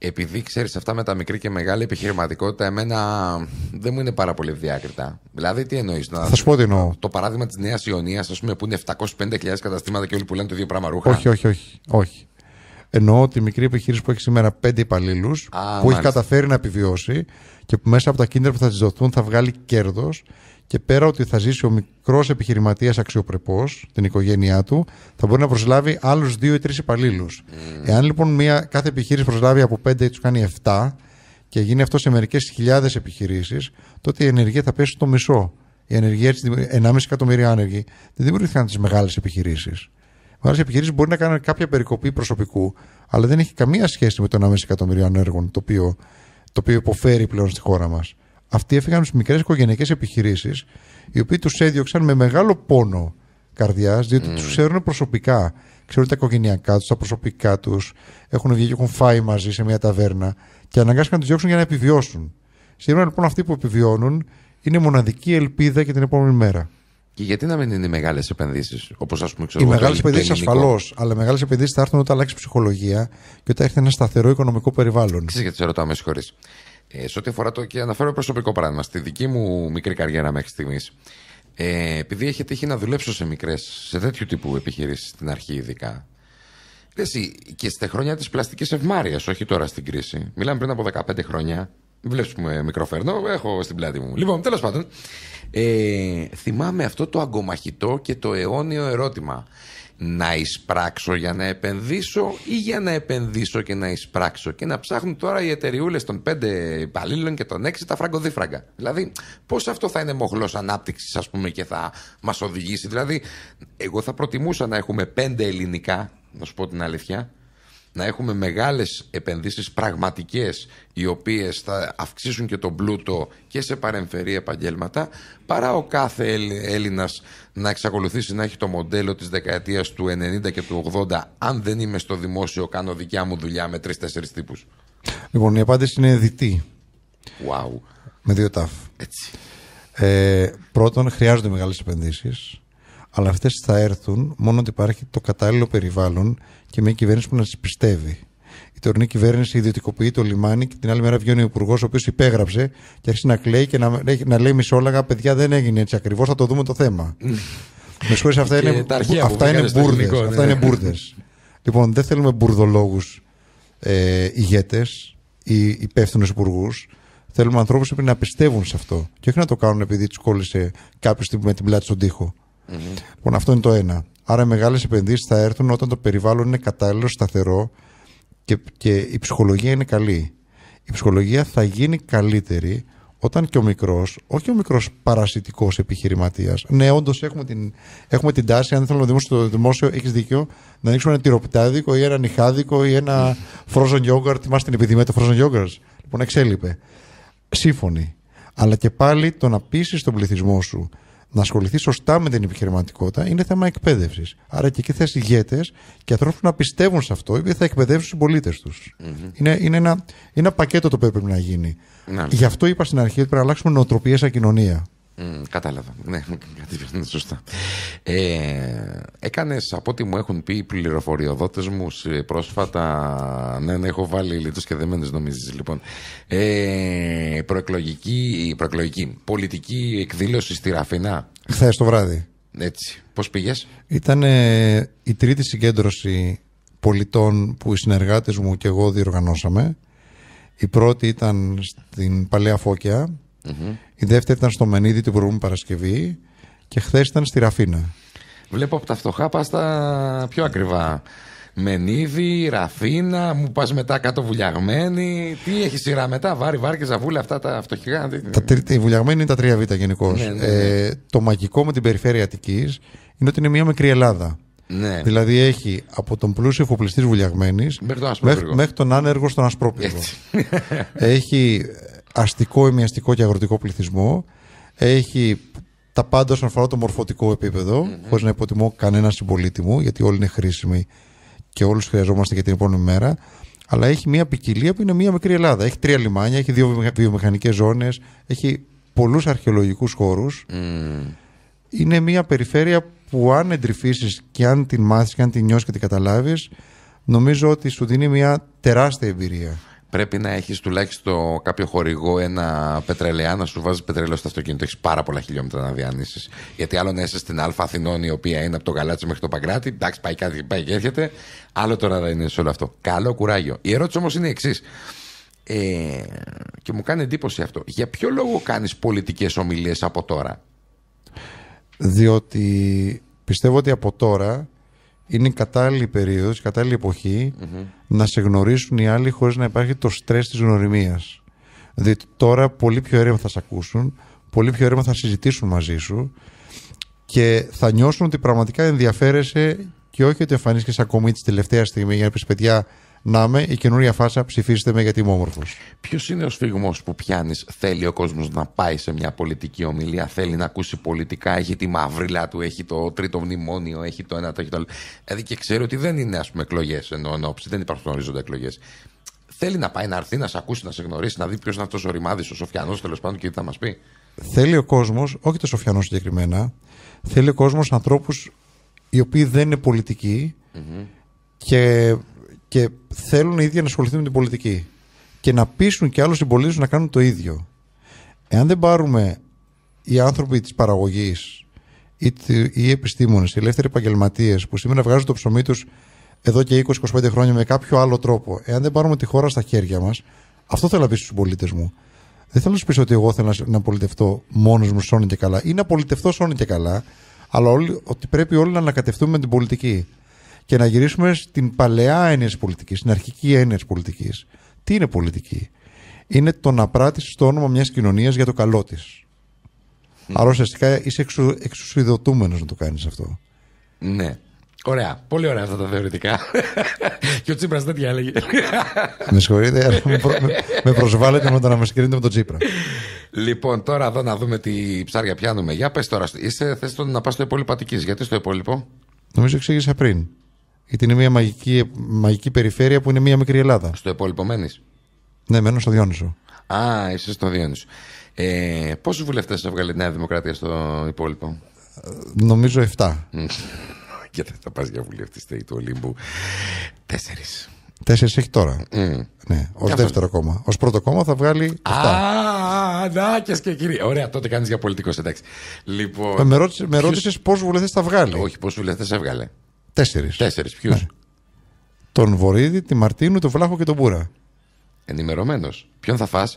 Επειδή ξέρεις αυτά με τα μικρή και μεγάλη επιχειρηματικότητα, εμένα δεν μου είναι πάρα πολύ ευδιάκριτα. Δηλαδή, τι εννοείς. Θα σου πω τι εννοώ. Το παράδειγμα της Νέας Ιωνίας, ας πούμε, που είναι 750.000 καταστήματα και όλοι που λένε το ίδιο πράγμα ρούχα. Όχι, όχι, όχι. όχι. Εννοώ τη μικρή επιχείρηση που έχει σήμερα πέντε υπαλλήλους, που μάλιστα. έχει καταφέρει να επιβιώσει και που μέσα από τα κίνητρα που θα της δοθούν θα βγάλει κέρδος και πέρα ότι θα ζήσει ο μικρός επιχειρηματίας αξιοπρεπώ, την οικογένειά του, θα μπορεί να προσλάβει άλλους δύο ή τρεις υπαλλήλους. Mm. Εάν λοιπόν μια, κάθε επιχείρηση προσλάβει από πέντε ή τους κάνει εφτα και γίνει αυτό σε μερικές χιλιάδες επιχειρήσεις, τότε η ενεργεία θα πέσει στο μισό. Η ενεργεία έτσι, 1,5 εκατομμύρια άνεργοι, δεν δημιουργήθηκαν τις μεγάλες επιχειρήσεις. Μάλλον οι επιχειρήσει μπορεί να κάνουν κάποια περικοπή προσωπικού, αλλά δεν έχει καμία σχέση με το 1,5 εκατομμύριο ανέργων το οποίο, το οποίο υποφέρει πλέον στη χώρα μας. Αυτοί έφυγαν στις μικρές οικογενειακές επιχειρήσεις, οι οποίοι τους έδιωξαν με μεγάλο πόνο καρδιάς, διότι mm. τους ξέρουν προσωπικά. Ξέρουν τα οικογενειακά τους, τα προσωπικά τους. Έχουν βγει και έχουν φάει μαζί σε μια ταβέρνα και αναγκάστηκαν να τους διώξουν για να επιβιώσουν. Σήμερα λοιπόν αυτοί που επιβιώνουν είναι μοναδική ελπίδα για την επόμενη μέρα. Και γιατί να μην είναι οι μεγάλες επενδύσεις, όπως ας πούμε ξέρω Οι μεγάλες επενδύσεις ασφαλώς, αλλά οι μεγάλες επενδύσεις θα έρθουν όταν αλλάξει ψυχολογία και όταν έρθει ένα σταθερό οικονομικό περιβάλλον. Ξέρετε γιατί σε ρωτάω, με συγχωρείς. Ε, σε ό,τι αφορά το. και αναφέρω προσωπικό παράδειγμα. Στη δική μου μικρή καριέρα μέχρι στιγμής. Ε, επειδή έχει τύχει να δουλέψω σε μικρές, σε τέτοιου τύπου επιχειρήσεις στην αρχή ειδικά. Εσύ, και στα χρόνια της πλαστικής ευμάρεια, όχι τώρα στην κρίση. Μιλάμε πριν από 15 χρόνια. Βλέπουμε μικροφέρνο, έχω στην πλάτη μου. Λοιπόν, τέλος πάντων. Ε, θυμάμαι αυτό το αγκομαχητό και το αιώνιο ερώτημα. Να εισπράξω για να επενδύσω ή για να επενδύσω και να εισπράξω. Και να ψάχνουν τώρα οι εταιριούλες των πέντε υπαλλήλων και των έξι τα φραγκοδίφραγκα. Δηλαδή, πώς αυτό θα είναι μοχλός ανάπτυξης, ας πούμε, και θα μας οδηγήσει. Δηλαδή, εγώ θα προτιμούσα να έχουμε πέντε ελληνικά, να σου πω την αλήθεια, να έχουμε μεγάλες επενδύσεις πραγματικές οι οποίες θα αυξήσουν και τον πλούτο και σε παρεμφερή επαγγέλματα παρά ο κάθε Έλληνας να εξακολουθήσει να έχει το μοντέλο της δεκαετίας του 90 και του 80 αν δεν είμαι στο δημόσιο κάνω δικιά μου δουλειά με τρεις-τέσσερις τύπους. Λοιπόν η απάντηση είναι διτή. Wow. Με δύο τάφ. Έτσι. Ε, πρώτον χρειάζονται μεγάλες επενδύσεις αλλά αυτές θα έρθουν μόνο ότι υπάρχει το κατάλληλο περιβάλλον και μια κυβέρνηση που να τις πιστεύει. Η τωρινή κυβέρνηση ιδιωτικοποιεί το λιμάνι και την άλλη μέρα βγαίνει ο υπουργός, ο οποίος υπέγραψε και άρχισε να κλαίει και να, να λέει μισόλαγα: Παιδιά, δεν έγινε έτσι ακριβώς, θα το δούμε το θέμα. Με συγχωρείτε, αυτά είναι, αυτά είναι μπούρδε. Ναι. λοιπόν, δεν θέλουμε μπουρδολόγους ε, ηγέτες ή υπεύθυνους υπουργούς. Θέλουμε ανθρώπους που να πιστεύουν σε αυτό και όχι να το κάνουν επειδή τους κόλλησε κάποιος με την πλάτη στον τοίχο. Λοιπόν, αυτό είναι το ένα. Άρα οι μεγάλες επενδύσεις θα έρθουν όταν το περιβάλλον είναι κατάλληλο, σταθερό και, και η ψυχολογία είναι καλή. Η ψυχολογία θα γίνει καλύτερη όταν και ο μικρός, όχι ο μικρός παρασιτικός επιχειρηματίας. Ναι, όντως έχουμε την, έχουμε την τάση, αν δεν θέλω να δούμε στο δημόσιο, έχεις δίκιο, να ανοίξουμε ένα τυροπιτάδικο ή ένα νυχάδικο ή ένα frozen yogurt. Θυμάστε την επιδημία του frozen yogurt. Λοιπόν, εξέλιπε. Σύμφωνοι. Αλλά και πάλι το να πείσει τον πληθυσμό σου να ασχοληθεί σωστά με την επιχειρηματικότητα είναι θέμα εκπαίδευσης. Άρα και εκεί θες ηγέτες και ανθρώπους να πιστεύουν σε αυτό, επειδή θα εκπαιδεύσουν τους πολίτε του. Είναι, είναι, ένα, είναι ένα πακέτο το οποίο πρέπει να γινει Γι' αυτό είπα στην αρχή ότι πρέπει να αλλάξουμε νοοτροπία σαν κοινωνία κατάλαβα. Ναι, ναι κάτι σωστά. Ε, Έκανες από ό,τι μου έχουν πει οι πληροφοριοδότες μου πρόσφατα. Ναι, ναι, έχω βάλει λίγο και δεμένες νομίζεις. Λοιπόν, ε, προεκλογική, προεκλογική, πολιτική εκδήλωση στη Ραφινά. Χθες το βράδυ. Έτσι. Πώς πήγες, Ήταν ε, η τρίτη συγκέντρωση πολιτών που οι συνεργάτες μου και εγώ διοργανώσαμε. Η πρώτη ήταν στην Παλαιά Φώκια η δεύτερη ήταν στο Μενίδη την προηγούμενη Παρασκευή και χθες ήταν στη Ραφίνα. Βλέπω από τα φτωχά πιο ακριβά. Μενίδη, Ραφίνα, μου πας μετά κάτω βουλιαγμένη. Τι έχεις σειρά μετά, Βάρη, Βάρη και Ζαβούλα, αυτά τα φτωχικά. Τα η βουλιαγμένη είναι τα τρία Β γενικώς. Ναι, ναι, ναι. ε, το μαγικό με την περιφέρεια Αττικής είναι ότι είναι μια μικρή Ελλάδα. Ναι. Δηλαδή έχει από τον πλούσιο εφοπλιστής βουλιαγμένης μέχρι, τον άνεργο στον Ασπρόπυργο. έχει αστικό, εμιαστικό και αγροτικό πληθυσμό. Έχει τα πάντα όσον αφορά το μορφωτικό επίπεδο, mm-hmm. χωρίς να υποτιμώ κανένα συμπολίτη μου, γιατί όλοι είναι χρήσιμοι και όλους χρειαζόμαστε για την επόμενη μέρα. Αλλά έχει μια ποικιλία που είναι μια μικρή Ελλάδα. Έχει τρία λιμάνια, έχει δύο βιομηχανικές ζώνες, έχει πολλούς αρχαιολογικούς χώρους. Mm. Είναι μια περιφέρεια που αν εντρυφήσεις και αν την μάθεις και αν την νιώσεις και την καταλάβεις, νομίζω ότι σου δίνει μια τεράστια εμπειρία πρέπει να έχεις τουλάχιστον κάποιο χορηγό, ένα πετρελαιά, να σου βάζει πετρέλαιο στο αυτοκίνητο. Έχεις πάρα πολλά χιλιόμετρα να διανύσεις. Γιατί άλλο να είσαι στην Α Αθηνών, η οποία είναι από το Γαλάτσι μέχρι το Παγκράτη, εντάξει, πάει κάτι, πάει και έρχεται. Άλλο τώρα να είναι σε όλο αυτό. Καλό κουράγιο. Η ερώτηση όμως είναι η εξής. Ε, και μου κάνει εντύπωση αυτό. Για ποιο λόγο κάνεις πολιτικές ομιλίες από τώρα, Διότι πιστεύω ότι από τώρα είναι η κατάλληλη περίοδος, η κατάλληλη να σε γνωρίσουν οι άλλοι χωρίς να υπάρχει το στρες της γνωριμίας. Διότι τώρα πολύ πιο έρευνα θα σε ακούσουν, πολύ πιο έρευνα θα συζητήσουν μαζί σου και θα νιώσουν ότι πραγματικά ενδιαφέρεσαι και όχι ότι εμφανίστηκες ακόμη της τελευταία στιγμή για να πεις παιδιά να με η καινούρια φάσα. Ψηφίστε με γιατί είμαι όμορφος. Ποιος είναι ο σφιγμός που πιάνεις, θέλει ο κόσμος να πάει σε μια πολιτική ομιλία, θέλει να ακούσει πολιτικά, έχει τη μαύριλα του, έχει το τρίτο μνημόνιο, έχει το ένα, το άλλο. Δηλαδή και ξέρει ότι δεν είναι ας πούμε εκλογές ενώ ενόψη, δεν υπάρχουν ορίζοντα εκλογές. Θέλει να πάει να έρθει, να σε ακούσει, να σε γνωρίσει, να δει ποιος είναι αυτός ο ρημάδης, ο Σοφιανός τέλος πάντων και τι θα μας πει. Θέλει ο κόσμος, όχι το Σοφιανό συγκεκριμένα, θέλει ο κόσμος ανθρώπους οι οποίοι δεν είναι πολιτικοί και και θέλουν οι ίδιοι να ασχοληθούν με την πολιτική και να πείσουν και άλλους συμπολίτε να κάνουν το ίδιο. Εάν δεν πάρουμε οι άνθρωποι της παραγωγής ή οι επιστήμονες, οι ελεύθεροι επαγγελματίες που σήμερα βγάζουν το ψωμί τους εδώ και 20-25 χρόνια με κάποιο άλλο τρόπο, εάν δεν πάρουμε τη χώρα στα χέρια μας, αυτό θέλω να πει στους συμπολίτες μου. Δεν θέλω να σου πει ότι εγώ θέλω να πολιτευτώ μόνος μου σώνει και καλά ή να πολιτευτώ σώνει και καλά, αλλά όλοι, ότι πρέπει όλοι να ανακατευτούμε με την πολιτική και να γυρίσουμε στην παλαιά έννοια της πολιτικής, στην αρχική έννοια της πολιτικής. Τι είναι πολιτική, Είναι το να πράττεις το όνομα μιας κοινωνίας για το καλό της. Mm. Άρα ουσιαστικά είσαι εξου, εξουσιοδοτούμενος να το κάνεις αυτό. Ναι. Ωραία. Πολύ ωραία αυτά τα θεωρητικά. και ο Τσίπρας δεν διάλεγε. με συγχωρείτε, αλλά με, προ... με προσβάλλετε με το να με συγκρίνετε με τον Τσίπρα. Λοιπόν, τώρα εδώ να δούμε τι ψάρια πιάνουμε. Για πες τώρα, είσαι θέση να πας στο υπόλοιπο Γιατί στο υπόλοιπο. Νομίζω εξήγησα πριν γιατί είναι μια μαγική, μαγική περιφέρεια που είναι μια μικρή Ελλάδα. Στο υπόλοιπο μένεις? Ναι, μένω στο Διόνυσο. Α, είσαι στο Διόνυσο. Ε, πόσους βουλευτές βγάλει η Νέα Δημοκρατία στο υπόλοιπο? Ε, νομίζω 7. και δεν θα πας για βουλευτής του Ολύμπου. Τέσσερις. Τέσσερις έχει τώρα. Mm. Ναι, ως δεύτερο κόμμα. Ως πρώτο κόμμα θα βγάλει. Α, να και κύριε. Ωραία, τότε κάνεις για πολιτικός, εντάξει. Λοιπόν, ε, με ρώτησε πόσους βουλευτές θα βγάλει. Όχι, πόσους βουλευτές έβγαλε. Τέσσερις. Τέσσερις. Ναι. Ποιους. Τον Βορύδη, τη Μαρτίνου, τον Βλάχο και τον Μπούρα. Ενημερωμένος. Ποιον θα φά.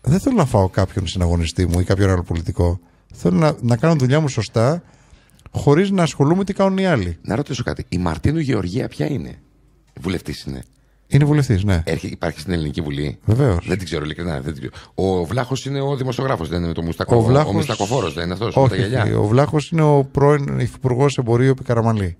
Δεν θέλω να φάω κάποιον συναγωνιστή μου ή κάποιον άλλο πολιτικό. Θέλω να, να κάνω δουλειά μου σωστά, χωρίς να ασχολούμαι τι κάνουν οι άλλοι. Να ρωτήσω κάτι. Η Μαρτίνου Γεωργία ποια είναι. Βουλευτής είναι. Είναι βουλευτής, ναι. Έρχε, υπάρχει στην Ελληνική Βουλή. Βεβαίως. Δεν την ξέρω, ειλικρινά. Δεν την ξέρω. Ο Βλάχος είναι ο δημοσιογράφος, δεν είναι το μουστακό. Ο, Βλάχος... ο μουστακοφόρος δεν είναι αυτός. Όχι, τα γυαλιά. ο Βλάχος είναι ο πρώην υφυπουργός εμπορίου Καραμαλή.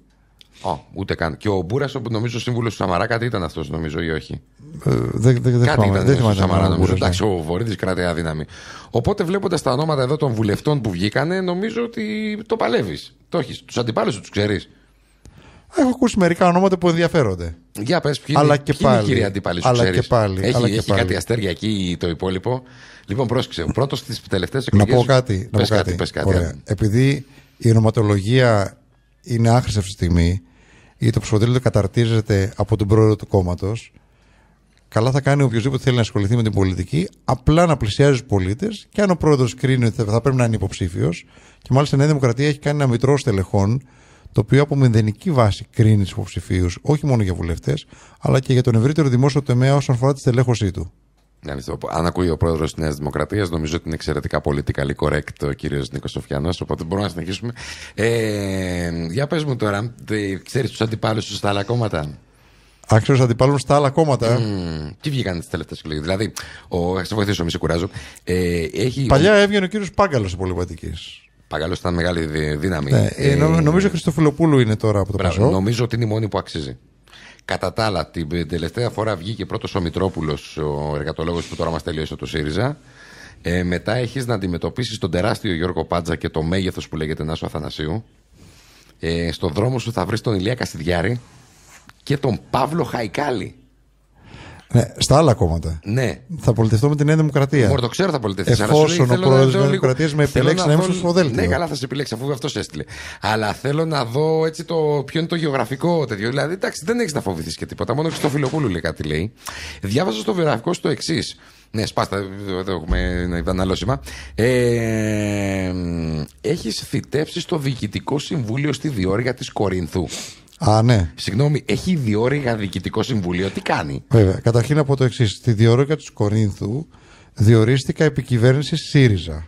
Ω, ούτε καν. Και ο Μπούρας, νομίζω, σύμβουλος του Σαμαρά, κάτι ήταν αυτός, νομίζω, ή όχι. Ε, δεν δε, δε, δε θυμάμαι, Δεν θυμάμαι. Σαμαρά, νομίζω. Ναι. Εντάξει, ο Βορύδης κρατάει αδύναμη. Οπότε, βλέποντας τα ονόματα εδώ των βουλευτών που βγήκανε, νομίζω ότι το παλεύεις. Το έχεις. Τους αντιπάλους τους ξέρεις. Έχω ακούσει μερικά ονόματα που ενδιαφέρονται. Για πες, ποιοι αλλά είναι, η κυρία αντίπαλη σου, και πάλι. Έχει, αλλά και έχει πάλι. κάτι αστέρια εκεί το υπόλοιπο. Λοιπόν, πρόσεξε. Ο πρώτος στις τελευταίες εκλογέ. Να πω κάτι. να πω κάτι. κάτι. Ωραία. Ναι. Επειδή η ονοματολογία είναι άχρηστη αυτή τη στιγμή, ή το ψηφοδέλτιο καταρτίζεται από τον πρόεδρο του κόμματος, καλά θα κάνει οποιοδήποτε θέλει να ασχοληθεί με την πολιτική, απλά να πλησιάζει τους πολίτες και αν ο πρόεδρος κρίνει ότι θα πρέπει να είναι υποψήφιος, και μάλιστα η Νέα Δημοκρατία έχει κάνει ένα μητρό στελεχών το οποίο από μηδενική βάση κρίνει τους υποψηφίους όχι μόνο για βουλευτές, αλλά και για τον ευρύτερο δημόσιο τομέα όσον αφορά τη στελέχωσή του. Ναι, αν ακούει ο πρόεδρος της Νέας Δημοκρατίας, νομίζω ότι είναι εξαιρετικά πολιτικά correct ο κύριος Νίκος Σοφιανός, οπότε μπορούμε να συνεχίσουμε. Ε, για πες μου τώρα, ξέρεις τους αντιπάλους σου στα άλλα κόμματα. Άξιο αντιπάλους στα άλλα κόμματα. Ε. τι βγήκαν τις τελευταίες εκλογές. Δηλαδή, ο, θα σε βοηθήσω, μη σε κουράζω. Ε, έχει... Παλιά έβγαινε ο κύριος Πάγκαλος τη Παγκαλός ήταν μεγάλη δύναμη. Ναι. Ε, ε νομίζω Χριστοφιλοπούλου είναι τώρα από το Πασόκ. Νομίζω ότι είναι η μόνη που αξίζει. Κατά τα άλλα, την τελευταία φορά βγήκε πρώτος ο Μητρόπουλος, ο εργατολόγος που τώρα μας τελείωσε το ΣΥΡΙΖΑ. Ε, μετά έχεις να αντιμετωπίσεις τον τεράστιο Γιώργο Πάντζα και το μέγεθος που λέγεται Νάσο Αθανασίου. Ε, στον δρόμο σου θα βρεις τον Ηλία Κασιδιάρη και τον Παύλο Χαϊκάλη. Ναι, στα άλλα κόμματα. Ναι. Θα πολιτευτώ με τη Νέα Δημοκρατία. Μόνο το ξέρω θα πολιτευτείς. Εφόσον ο πρόεδρο τη Νέα Δημοκρατίας με επιλέξει να είμαι στο ψηφοδέλτιο. Ναι, καλά θα σε επιλέξει αφού αυτό έστειλε. Αλλά θέλω να δω έτσι το ποιο είναι το γεωγραφικό τέτοιο. Δηλαδή, εντάξει, δεν έχεις να φοβηθείς και τίποτα. Μόνο στο Φιλοπούλου λέει κάτι λέει. Διάβαζα στο βιογραφικό στο εξής. Ναι, σπάστα, εδώ έχουμε να ιδανάλωσιμα. Ε, έχεις θητεύσει στο Διοικητικό Συμβούλιο στη Διόρυγα της Κορίνθου. Α, ναι. Συγγνώμη, έχει διόρυγα διοικητικό συμβούλιο. Τι κάνει. Βέβαια. Καταρχήν από το εξής. Στη διόρυγα του Κορίνθου διορίστηκα επί κυβέρνηση ΣΥΡΙΖΑ.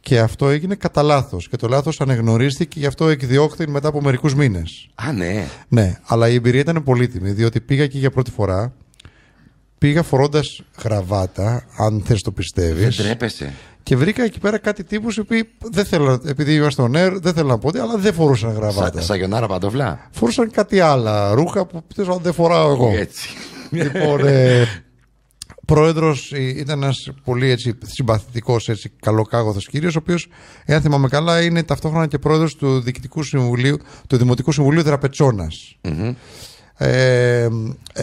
Και αυτό έγινε κατά λάθος. Και το λάθος ανεγνωρίστηκε και γι' αυτό εκδιώχθη μετά από μερικούς μήνες. Α, ναι. Ναι, αλλά η εμπειρία ήταν πολύτιμη, διότι πήγα εκεί για πρώτη φορά. Πήγα φορώντας γραβάτα, αν θες το πιστεύεις. Δεν τρέπεσαι. Και βρήκα εκεί πέρα κάτι τύπους οι οποίοι δεν θέλω επειδή ήμουν στον air, δεν θέλω να πω ότι, αλλά δεν φορούσαν γραβάτα. Σαγιονάρα παντοφλά. Φορούσαν κάτι άλλο, ρούχα που πιστεύω δεν φοράω εγώ. Έτσι. Λοιπόν, ε, πρόεδρος ε, ήταν ένας πολύ έτσι, συμπαθητικός, έτσι, καλοκάγοθο κύριος, ο οποίος, εάν θυμάμαι καλά, είναι ταυτόχρονα και πρόεδρος του Διοικητικού Συμβουλίου, του Δημοτικού Συμβουλίου Δραπετσόνας. Mm-hmm. Ε, ε,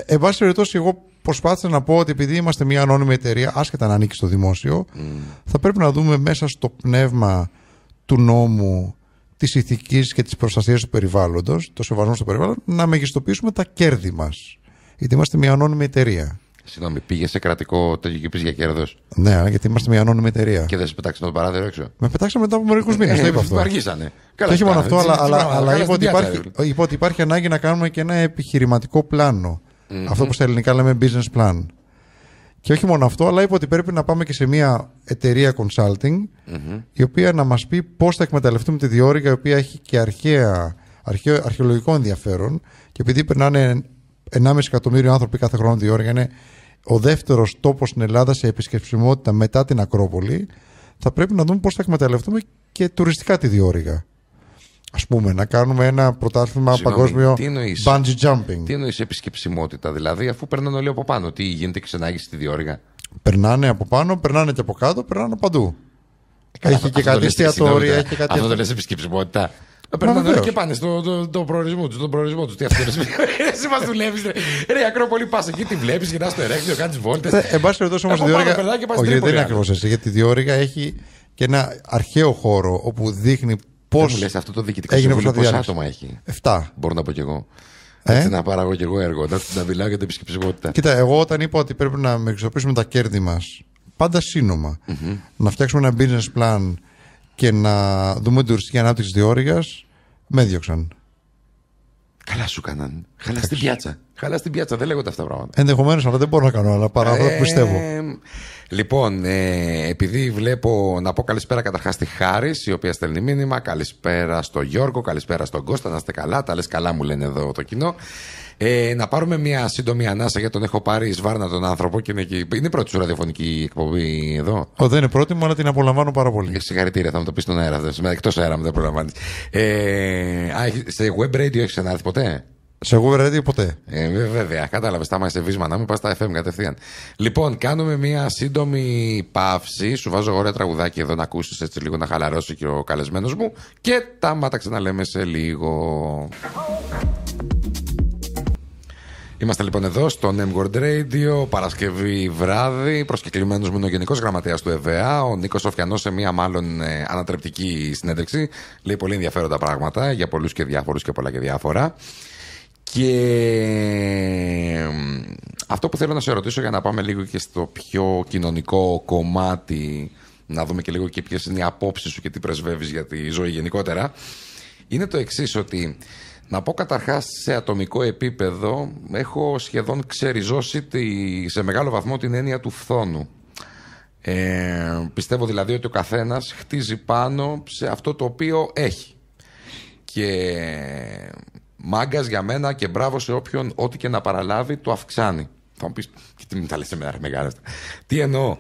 εν πάση περιπτώσει, εγώ προσπάθησα να πω ότι επειδή είμαστε μια ανώνυμη εταιρεία, άσχετα να ανήκει στο δημόσιο, mm. θα πρέπει να δούμε μέσα στο πνεύμα του νόμου της ηθικής και της προστασίας του περιβάλλοντος, το σεβασμό στο περιβάλλον, να μεγιστοποιήσουμε τα κέρδη μας. Γιατί είμαστε μια ανώνυμη εταιρεία. Συγγνώμη, πήγες σε κρατικό τέτοιο και για κέρδος. Ναι, γιατί είμαστε μια ανώνυμη εταιρεία. Και δεν σε πετάξαμε τον παράδειγμα έξω. Με πετάξαμε μετά από μερικούς ε, μήνες. Το είπα αυτό. Αργήσανε. όχι μόνο αυτό, αλλά, αλλά, είπα ότι υπάρχει ανάγκη να κάνουμε και ένα επιχειρηματικό πλάνο. Mm-hmm. Αυτό που στα ελληνικά λέμε business plan. Και όχι μόνο αυτό, αλλά είπε ότι πρέπει να πάμε και σε μια εταιρεία consulting, mm-hmm. η οποία να μας πει πώς θα εκμεταλλευτούμε τη διόρυγα, η οποία έχει και αρχαία, αρχαιο, αρχαιολογικό ενδιαφέρον. Και επειδή περνάνε 1,5 εκατομμύριο άνθρωποι κάθε χρόνο διόρυγα, είναι ο δεύτερος τόπος στην Ελλάδα σε επισκεψιμότητα μετά την Ακρόπολη, θα πρέπει να δούμε πώς θα εκμεταλλευτούμε και τουριστικά τη διόρυγα. Ας πούμε, να κάνουμε ένα πρωτάθλημα παγκόσμιο τι bungee jumping. Τι εννοείς επισκεψιμότητα, δηλαδή, αφού περνάνε όλοι από πάνω, τι γίνεται ξενάγει στη Διόρυγα. Περνάνε από πάνω, περνάνε και από κάτω, περνάνε παντού. Ε, καλά, έχει, και κάτι εστιατόρια, έχει και κάτι Αυτό δεν λες επισκεψιμότητα. Περνάνε όλοι και πάνε στον προορισμό τους. τον προορισμό τους. Τι αυτό είναι. Εσύ μας δουλεύεις. Ρε Ακρόπολη, πας εκεί, τη βλέπεις, γυρνάς στο ερέκτιο, κάνεις βόλτες. Ε, εν πάση περιπτώσει όμως η διόρυγα. Όχι, δεν είναι ακριβώς έτσι. Γιατί η διόρυγα έχει και ένα αρχαίο χώρο όπου δείχνει Πώς. Αυτό το διοικητικό συμβούλιο πόσα άτομα έχει. Εφτά. Μπορώ να πω κι εγώ. Ε? Έτσι να παράγω κι εγώ έργο. Να, να μιλάω για την επισκεψιμότητα. Κοίτα, εγώ όταν είπα ότι πρέπει να μεγιστοποιήσουμε τα κέρδη μας, πάντα να φτιάξουμε ένα business plan και να δούμε την τουριστική ανάπτυξη της Διόρυγα, με έδιωξαν. Καλά σου κάναν. Χαλά στην πιάτσα. Χαλά στην πιάτσα, δεν λέγονται αυτά τα πράγματα. Ενδεχομένως, αλλά δεν μπορώ να κάνω άλλα παρά ε, πιστεύω. Λοιπόν, ε, επειδή βλέπω να πω καλησπέρα καταρχάς στη Χάρης, η οποία στέλνει μήνυμα. Καλησπέρα στο Γιώργο, καλησπέρα στον Κώστα, να είστε καλά. Τα λες καλά, μου λένε εδώ το κοινό. Ε, να πάρουμε μια σύντομη ανάσα γιατί τον έχω πάρει εις βάρνα τον άνθρωπο και είναι, εκεί. είναι η πρώτη σου ραδιοφωνική εκπομπή εδώ. Ο, δεν είναι πρώτη μου, αλλά την απολαμβάνω πάρα πολύ. Ε, συγχαρητήρια, θα μου το πεις στον αέρα. Εκτός αέρα μου δεν προλαμβάνεις. Ε, σε web radio έχεις ξανάρθει ποτέ. Σε web radio ποτέ. Ε, βέβαια, κατάλαβες. Τα σε βίσμα να μην πας στα FM κατευθείαν. Λοιπόν, κάνουμε μία σύντομη παύση. Σου βάζω ωραία τραγουδάκι εδώ να ακούσεις έτσι λίγο να χαλαρώσει και ο καλεσμένος μου. Και τα μάτα ξαναλέμε σε λίγο. Είμαστε λοιπόν εδώ στο M Radio, Παρασκευή βράδυ. Προσκεκλημένος μου είναι ο Γενικός Γραμματέας του ΕΒΑ, ο Νίκος Σοφιανός, σε μία μάλλον ε, ανατρεπτική συνέντευξη. Λέει πολύ ενδιαφέροντα πράγματα για πολλούς και διάφορους και πολλά και διάφορα. Και αυτό που θέλω να σε ρωτήσω για να πάμε λίγο και στο πιο κοινωνικό κομμάτι, να δούμε και λίγο και ποιες είναι οι απόψεις σου και τι πρεσβεύεις για τη ζωή γενικότερα, είναι το εξής ότι να πω καταρχάς σε ατομικό επίπεδο, έχω σχεδόν ξεριζώσει τη, σε μεγάλο βαθμό την έννοια του φθόνου. Ε, πιστεύω δηλαδή ότι ο καθένας χτίζει πάνω σε αυτό το οποίο έχει. Και μάγκας για μένα και μπράβο σε όποιον ό,τι και να παραλάβει το αυξάνει. Θα μου πεις, και τι τα λες εμένα, μεγάλε. Τι εννοώ.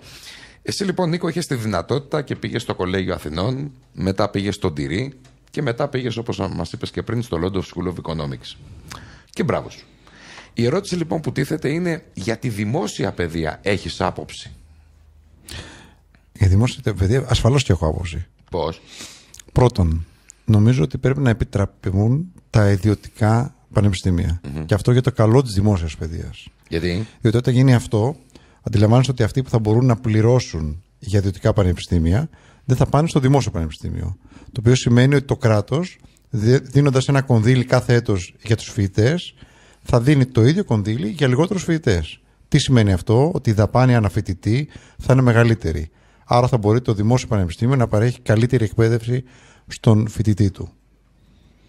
Εσύ λοιπόν, Νίκο, είχες τη δυνατότητα και πήγες στο Κολέγιο Αθηνών, μετά πήγες στον Τυρί, και μετά πήγες, όπως μας είπες και πριν, στο London School of Economics. Και μπράβο σου. Η ερώτηση λοιπόν που τίθεται είναι για τη δημόσια παιδεία έχεις άποψη. Για τη δημόσια παιδεία ασφαλώς και έχω άποψη. Πώς. Πρώτον, νομίζω ότι πρέπει να επιτραπούν τα ιδιωτικά πανεπιστήμια. Mm-hmm. Και αυτό για το καλό της δημόσιας παιδείας. Γιατί? Διότι όταν γίνει αυτό, αντιλαμβάνεστε ότι αυτοί που θα μπορούν να πληρώσουν για ιδιωτικά πανεπιστήμια δεν θα πάνε στο δημόσιο πανεπιστήμιο. Το οποίο σημαίνει ότι το κράτος, δίνοντας ένα κονδύλι κάθε έτος για τους φοιτητές, θα δίνει το ίδιο κονδύλι για λιγότερους φοιτητές. Τι σημαίνει αυτό, ότι η δαπάνη αναφοιτητή θα είναι μεγαλύτερη. Άρα θα μπορεί το δημόσιο πανεπιστήμιο να παρέχει καλύτερη εκπαίδευση στον φοιτητή του.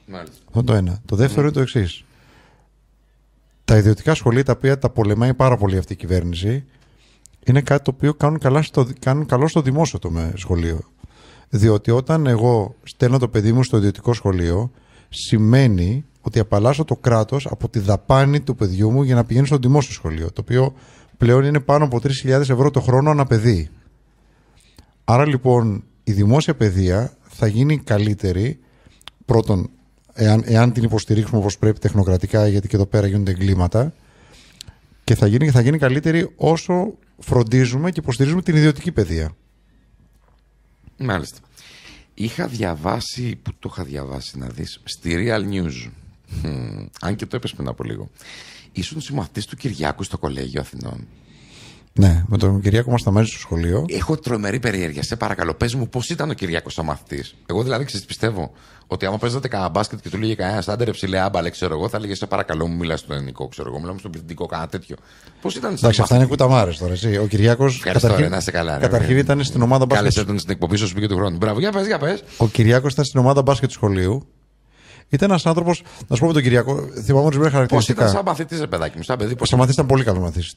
Μάλιστα. Αυτό το ένα. Το δεύτερο είναι το εξής. Τα ιδιωτικά σχολεία τα οποία τα πολεμάει πάρα πολύ αυτή η κυβέρνηση είναι κάτι το οποίο κάνουν, καλά στο, κάνουν καλό στο δημόσιο το σχολείο. Διότι όταν εγώ στέλνω το παιδί μου στο ιδιωτικό σχολείο, σημαίνει ότι απαλλάσσω το κράτος από τη δαπάνη του παιδιού μου για να πηγαίνει στο δημόσιο σχολείο, το οποίο πλέον είναι πάνω από 3.000 ευρώ το χρόνο ένα παιδί. Άρα λοιπόν η δημόσια παιδεία θα γίνει καλύτερη πρώτον εάν, εάν την υποστηρίξουμε όπως πρέπει τεχνοκρατικά γιατί και εδώ πέρα γίνονται εγκλήματα και θα γίνει, θα γίνει καλύτερη όσο φροντίζουμε και υποστηρίζουμε την ιδιωτική παιδεία. Μάλιστα. Είχα διαβάσει, που το είχα διαβάσει να δεις, στη Real News, αν και το έπεσε πριν από λίγο, ήσουν συμμαθητής του Κυριάκου στο Κολέγιο Αθηνών. Ναι, με τον Κυριακό μας μαζί στο σχολείο. Έχω τρομερή περιέργεια. Σε παρακαλώ, πες μου πώς ήταν ο Κυριακό ο μαθητής. Εγώ δηλαδή ξέρω, πιστεύω ότι άμα παίζατε κανένα μπάσκετ και του λέγε κανένα άντερε ψηλέ άμπαλε, ξέρω εγώ, θα λέγε σε παρακαλώ μου μιλάς στο ελληνικό, ξέρω εγώ, μιλάμε στον πληθυντικό, κανένα τέτοιο. Πώς ήταν σαν Εντάξει, αυτά είναι κουταμάρες τώρα. Εσύ. Ο Κυριακό. Καταρχήν, καλά, καταρχήν ήταν στην ομάδα μπάσκετ. Κάλεσε τον στην εκπομπή σου πήγε του χρόνου. Μπράβο, για πες, για πες. Ο Κυριακό ήταν στην ομάδα μπάσκετ του σχολείου ήταν ένας άνθρωπος. Να σου πω με τον Κυριακό, θυμάμαι ότι μέρα χαρακτηριστικά. Πώς ήταν σαν μαθητής, ρε παιδάκι μου, σαν παιδί. Σαν μαθητής ήταν πολύ καλός μαθητής.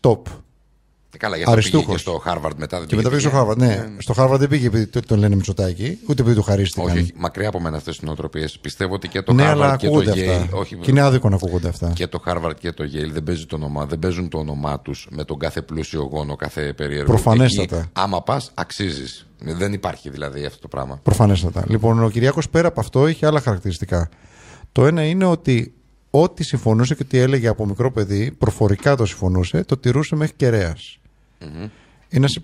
Ε, καλά, γιατί Αριστούχος. πήγε στο Χάρβαρντ μετά. Δεν και μετά πήγε στο Χάρβαρντ, ναι. Ε. Στο Χάρβαρντ δεν πήγε επειδή τον λένε Μητσοτάκη, ούτε επειδή του χαρίστηκαν. Όχι, μακριά από μένα αυτές τι νοοτροπίες. Πιστεύω ότι και το ναι, Χάρβαρντ και το Γέιλ. Όχι, και είναι άδικο να ακούγονται αυτά. Και το Χάρβαρντ και το Γέιλ δεν, παίζει το όνομα, δεν παίζουν το όνομά τους με τον κάθε πλούσιο γόνο, κάθε περίεργο. Προφανέστατα. Εκεί, άμα πας, αξίζεις. Δεν υπάρχει δηλαδή αυτό το πράγμα. Προφανέστατα. Λοιπόν, ο Κυριάκος πέρα από αυτό έχει άλλα χαρακτηριστικά. Το ένα είναι ότι ό,τι συμφωνούσε και ό,τι έλεγε από μικρό παιδί, προφορικά το συμφωνούσε, το τηρούσε μέχρι κεραίας mm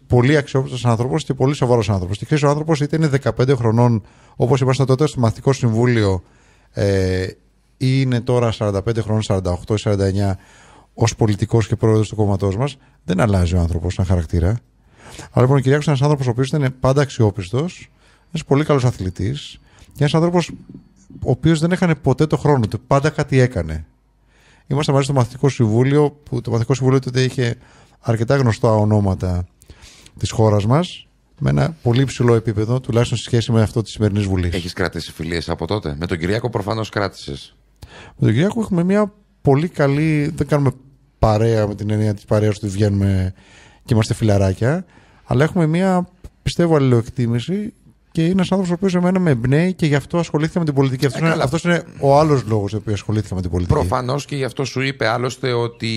πολύ αξιόπιστος άνθρωπος και πολύ σοβαρός άνθρωπος. Τι ξέρει, ο άνθρωπος είτε είναι 15 χρονών, όπως ήμασταν τότε στο μαθητικό συμβούλιο, ε, ή είναι τώρα 45 χρόνων, 48 49, ως πολιτικός και πρόεδρος του κόμματός μας, δεν αλλάζει ο άνθρωπος σαν χαρακτήρα. Αλλά λοιπόν ο Κυριάκος είναι ένας άνθρωπος ο οποίος ήταν πάντα αξιόπιστος, ένας πολύ καλός αθλητής και ένας άνθρωπος ο οποίος δεν έχανε ποτέ το χρόνο του. Πάντα κάτι έκανε. Είμαστε μαζί στο Μαθητικό Συμβούλιο, που το Μαθητικό Συμβούλιο τότε είχε αρκετά γνωστά ονόματα της χώρας μας με ένα πολύ ψηλό επίπεδο, τουλάχιστον σε σχέση με αυτό της σημερινής Βουλής. Έχεις κρατήσει φιλίες από τότε. Με τον Κυριακό προφανώς κράτησες. Με τον Κυριακό έχουμε μια πολύ καλή. Δεν κάνουμε παρέα με την έννοια της παρέας ότι βγαίνουμε και είμαστε φιλαράκια. Αλλά έχουμε μια πιστεύω αλληλοεκτίμηση και είναι ένας άνθρωπος ο οποίος με εμπνέει και γι' αυτό ασχολήθηκα με την πολιτική. Ε, αυτός είναι, είναι ο άλλος λόγος οποίος ασχολήθηκα με την πολιτική. Προφανώς και γι' αυτό σου είπε άλλωστε ότι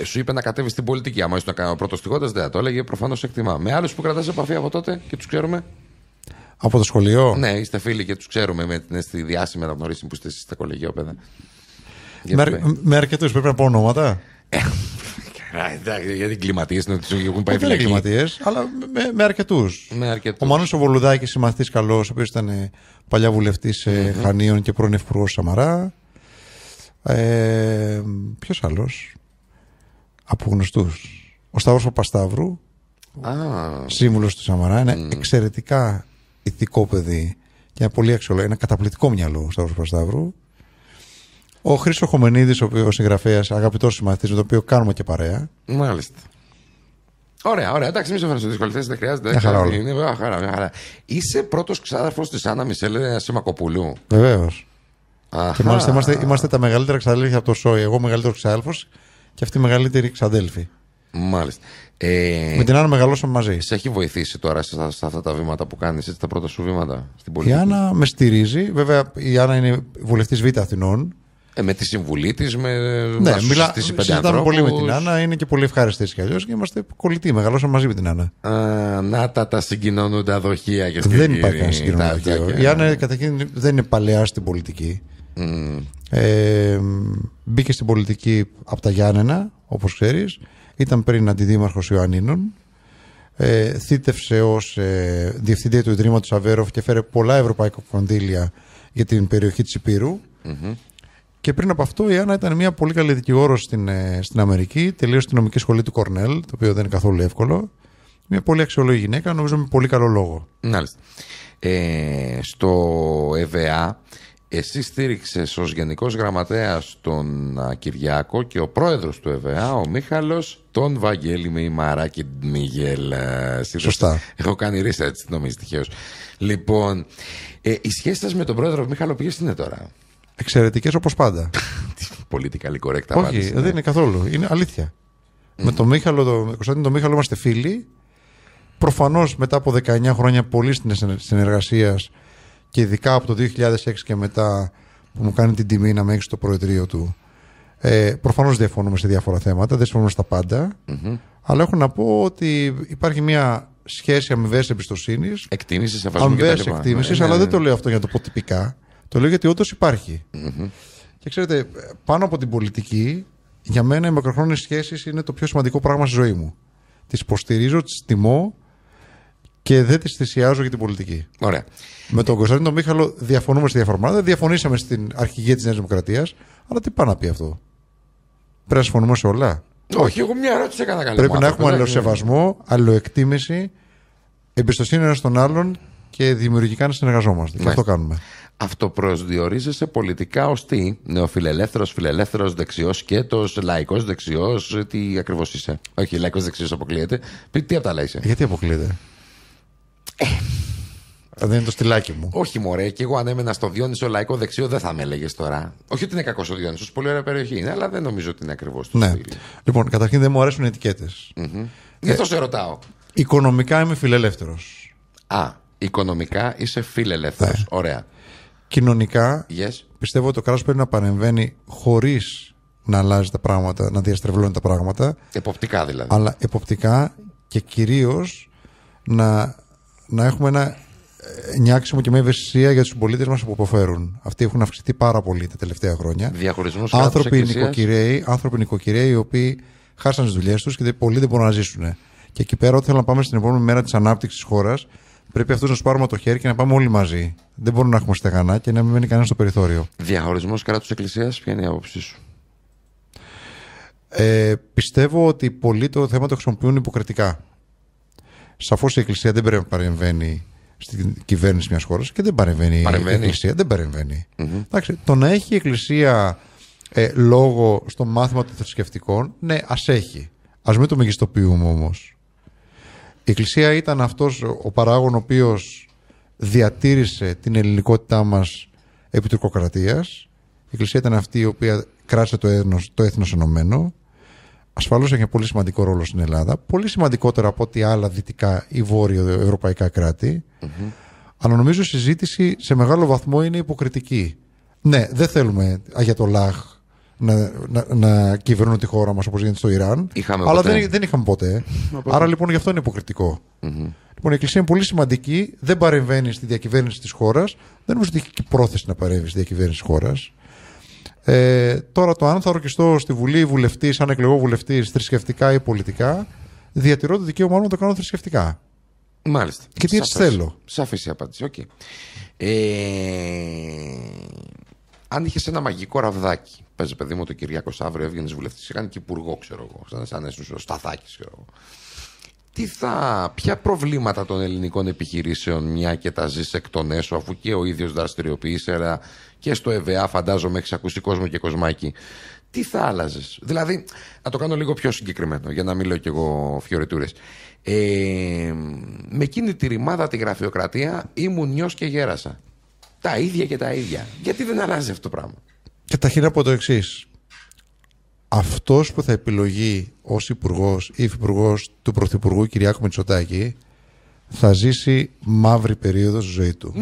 ε, σου είπε να κατέβεις στην πολιτική. Αν ήσουν ο πρώτο τυχόντα, δεν θα το έλεγε. Προφανώς εκτιμά. Με άλλους που κρατάς επαφή από τότε και τους ξέρουμε. Από το σχολείο. Ναι, είστε φίλοι και τους ξέρουμε με την ναι, στη διάσημη αναγνωρίση που είστε στα παιδά. Με, με αρκετούς πρέπει να πω ονόματα. Ε, εντάξει, γιατί κλιματίε είναι ότι έχουν πάει φυλακή. Δεν κλιματίε, αλλά με, με αρκετούς. Ο Μάνος ο Βολουδάκη, συμμαθητής καλός, ο οποίος ήταν ε, παλιά βουλευτής ε, Χανίων και πρώην Σαμαρά. Ε, Ποιος άλλος από γνωστούς. Ο Σταύρος Παπασταύρου, ah. σύμβουλος του Σαμαρά, είναι mm. εξαιρετικά ηθικό παιδί και ένα πολύ ένα καταπληκτικό μυαλό ο Σταύρος Παπασταύρου. Ο Χρήσο Χωμενίδη, ο, συγγραφέα, συγγραφέα, συγγραφέας, αγαπητός με τον οποίο κάνουμε και παρέα. Μάλιστα. Ωραία, ωραία. Εντάξει, μην σε φέρνει δυσκολίε, δεν χρειάζεται. Μια χαρά, είναι, μια χαρά, μια χαρά. Είσαι πρώτος ξάδερφος της Άννα Μισελ Συμμακοπούλου Βεβαίω. είμαστε, είμαστε τα μεγαλύτερα ξαδέλφια από το ΣΟΙ. Εγώ μεγαλύτερος ξάδελφο και αυτή η μεγαλύτερη ξαντέλφοι. Μάλιστα. Ε, με την Άννα μεγαλώσαμε μαζί. Σε έχει βοηθήσει τώρα σε, σε αυτά τα βήματα που κάνεις, τα πρώτα σου βήματα στην πολιτική. Η Άννα με στηρίζει. Βέβαια, η Άννα είναι βουλευτής Β' Αθηνών. Ε, με τη συμβουλή της, με. Ναι, μιλά, συζητάμε πολύ με την Άννα, είναι και πολύ ευχάριστη έτσι κι αλλιώς και είμαστε κολλητοί. Μεγαλώσαμε μαζί με την Άννα. Α, να τα, τα συγκοινωνούν τα δοχεία Δεν υπάρχει κανένα Η Άννα καταρχήν δεν είναι παλαιά στην πολιτική. Ε, μπήκε στην πολιτική από τα Γιάννενα, όπως ξέρεις. Ήταν πριν αντιδήμαρχος Ιωαννίνων. Ε, θύτευσε ως ε, διευθυντή του Ιδρύματος Αβέροφ και φέρε πολλά ευρωπαϊκά κονδύλια για την περιοχή της υπηρου mm-hmm. Και πριν από αυτό η Άννα ήταν μια πολύ καλή δικηγόρος στην, ε, στην Αμερική. Τελείωσε την νομική σχολή του Κορνέλ, το οποίο δεν είναι καθόλου εύκολο. Μια πολύ αξιολόγη γυναίκα, νομίζω με πολύ καλό λόγο. Ε, στο ΕΒΑ εσύ στήριξες ως Γενικός Γραμματέας τον Κυριάκο και ο πρόεδρος του ΕΒΑ, ο Μίχαλος, τον Βαγγέλη με η Μιγέλ. Σωστά. Έχω κάνει ρίσα, έτσι νομίζω τυχαίως. Λοιπόν, ε, η σχέση σας με τον πρόεδρο Μίχαλο ποιε είναι τώρα. Εξαιρετικές όπως πάντα. Πολύ καλή κορέκτα Όχι, ναι. δεν είναι καθόλου. Είναι αλήθεια. Με τον Μίχαλο, τον Κωνσταντίνο τον Μίχαλο είμαστε φίλοι. Προφανώς μετά από 19 χρόνια πολύ συνεργασίας και ειδικά από το 2006 και μετά που μου κάνει την τιμή να με έχει στο προεδρείο του. Ε, Προφανώς διαφωνούμε σε διάφορα θέματα, δεν συμφωνούμε στα παντα Αλλά έχω να πω ότι υπάρχει μια σχέση αμοιβέ εμπιστοσύνης. Εκτίμησης, σεβασμού εκτίμησης, ε, αλλά ναι, δεν ναι. το λέω αυτό για να το πω τυπικά. Το λέω γιατί όντως Και ξέρετε, πάνω από την πολιτική, για μένα οι μακροχρόνιες σχέσεις είναι το πιο σημαντικό πράγμα στη ζωή μου. Τις υποστηρίζω, τις τιμώ και δεν τις θυσιάζω για την πολιτική. Ωραία. Με τον Κωνσταντίνο Μίχαλο διαφωνούμε στη διαφορά. Δεν διαφωνήσαμε στην αρχηγία της Νέας Δημοκρατίας, αλλά τι πάει να πει αυτό. Πρέπει να συμφωνούμε σε όλα. Όχι, εγώ μια ερώτηση έκανα Πρέπει να έχουμε αλληλοσεβασμό, αλληλοεκτίμηση, εμπιστοσύνη ένας στον άλλον και δημιουργικά να συνεργαζόμαστε. Και αυτό κάνουμε. Αυτό προσδιορίζεσαι πολιτικά ως τι, νεοφιλελεύθερος, φιλελεύθερος, δεξιός σκέτος, λαϊκός δεξιός, ε, τι ακριβώς είσαι. Όχι, λαϊκός δεξιός αποκλείεται. Τι απ' τα λέει Γιατί αποκλείεται. Ε, δεν είναι το στυλάκι μου. Όχι, μωρέ. Και εγώ αν έμενα στο Διόνυσο λαϊκό δεξιό, δεν θα με έλεγες τώρα. Όχι ότι είναι κακός ο Διόνυσος. Πολύ ωραία περιοχή είναι, αλλά δεν νομίζω ότι είναι ακριβώς το ναι. Λοιπόν, καταρχήν δεν μου αρέσουν οι ετικέτες. Mm-hmm. Ε, Γι' αυτό σε ρωτάω. Οικονομικά είμαι φιλελεύθερος. Α, οικονομικά είσαι φιλελεύθερος. Ναι. Ωραία. Κοινωνικά yes. πιστεύω ότι το κράτος πρέπει να παρεμβαίνει χωρίς να αλλάζει τα πράγματα, να διαστρεβλώνει τα πράγματα. Εποπτικά δηλαδή. Αλλά εποπτικά και κυρίως να να έχουμε ένα ε, νιάξιμο και μια ευαισθησία για τους πολίτε μας που αποφέρουν. Αυτοί έχουν αυξηθεί πάρα πολύ τα τελευταία χρόνια. Διαχωρισμός άνθρωποι, νοικοκυρέοι, άνθρωποι νοικοκυρέοι οι οποίοι χάσαν τις δουλειές τους και πολλοί δεν μπορούν να ζήσουν. Και εκεί πέρα, όταν θέλω να πάμε στην επόμενη μέρα της ανάπτυξης της χώρας, πρέπει αυτούς να σπάρουμε το χέρι και να πάμε όλοι μαζί. Δεν μπορούμε να έχουμε στεγανά και να μην μένει κανένας στο περιθώριο. Διαχωρισμός κράτου-εκκλησία, ποια είναι η άποψή σου. Ε, πιστεύω ότι πολλοί το θέμα το χρησιμοποιούν υποκριτικά. Σαφώς η Εκκλησία δεν παρεμβαίνει στην κυβέρνηση μιας χώρας και δεν παρεμβαίνει, παρεμβαίνει, η Εκκλησία. Δεν παρεμβαινει mm-hmm. το να έχει η Εκκλησία ε, λόγο στο μάθημα των θρησκευτικών, ναι, ας έχει. Ας μην το μεγιστοποιούμε όμως. Η Εκκλησία ήταν αυτός ο παράγων ο οποίος διατήρησε την ελληνικότητά μας επί Η Εκκλησία ήταν αυτή η οποία κράτησε το έθνος το ενωμένο ασφαλώς έχει πολύ σημαντικό ρόλο στην Ελλάδα, πολύ σημαντικότερο από ό,τι άλλα δυτικά ή βόρειο-ευρωπαϊκά κράτη, mm-hmm. αλλά νομίζω η βορειο ευρωπαικα κρατη αλλα νομιζω η συζητηση σε μεγάλο βαθμό είναι υποκριτική. Ναι, δεν θέλουμε για το ΛΑΧ να, να, να κυβερνούν τη χώρα μας όπως γίνεται στο Ιράν, είχαμε αλλά Δεν, δεν είχαμε ποτέ. Άρα λοιπόν γι' αυτό είναι Λοιπόν, η Εκκλησία είναι πολύ σημαντική, δεν παρεμβαίνει στη διακυβέρνηση της χώρας. δεν νομίζω ότι έχει πρόθεση να παρέμβει στη διακυβέρνηση της χώρας. Ε, τώρα το αν θα ορκιστώ στη Βουλή βουλευτής, αν εκλεγώ βουλευτής θρησκευτικά ή πολιτικά, διατηρώ το δικαίωμά μου να το κάνω θρησκευτικά. Μάλιστα. Και τι έτσι θέλω. Σαφής η απάντηση. Okay. Ε, αν είχες ένα μαγικό ραβδάκι, παίζει παιδί μου το Κυριακό αύριο, έβγαινες βουλευτής, είχαν και υπουργό, ξέρω εγώ. Σαν, σαν ο Σταθάκης, ξέρω εγώ. Τι θα, ποια προβλήματα των ελληνικών επιχειρήσεων, μια και τα ζεις εκ των έσω, αφού και ο ίδιος αλλά και στο ΕΒΑ, φαντάζομαι, έχεις ακούσει κόσμο και κοσμάκι. Τι θα άλλαζες. Δηλαδή, να το κάνω λίγο πιο συγκεκριμένο, για να μην λέω κι εγώ φιωρετούρες. Ε, με εκείνη τη ρημάδα τη γραφειοκρατία ήμουν νιός και γέρασα. Τα ίδια και τα ίδια. Γιατί δεν αλλάζει αυτό το πράγμα. Καταρχήν από το εξής. Αυτός που θα επιλογεί ως υπουργός ή υφυπουργός του πρωθυπουργού Κυριάκου Μητσοτάκη θα ζήσει μαύρη περίοδο στη ζωή του.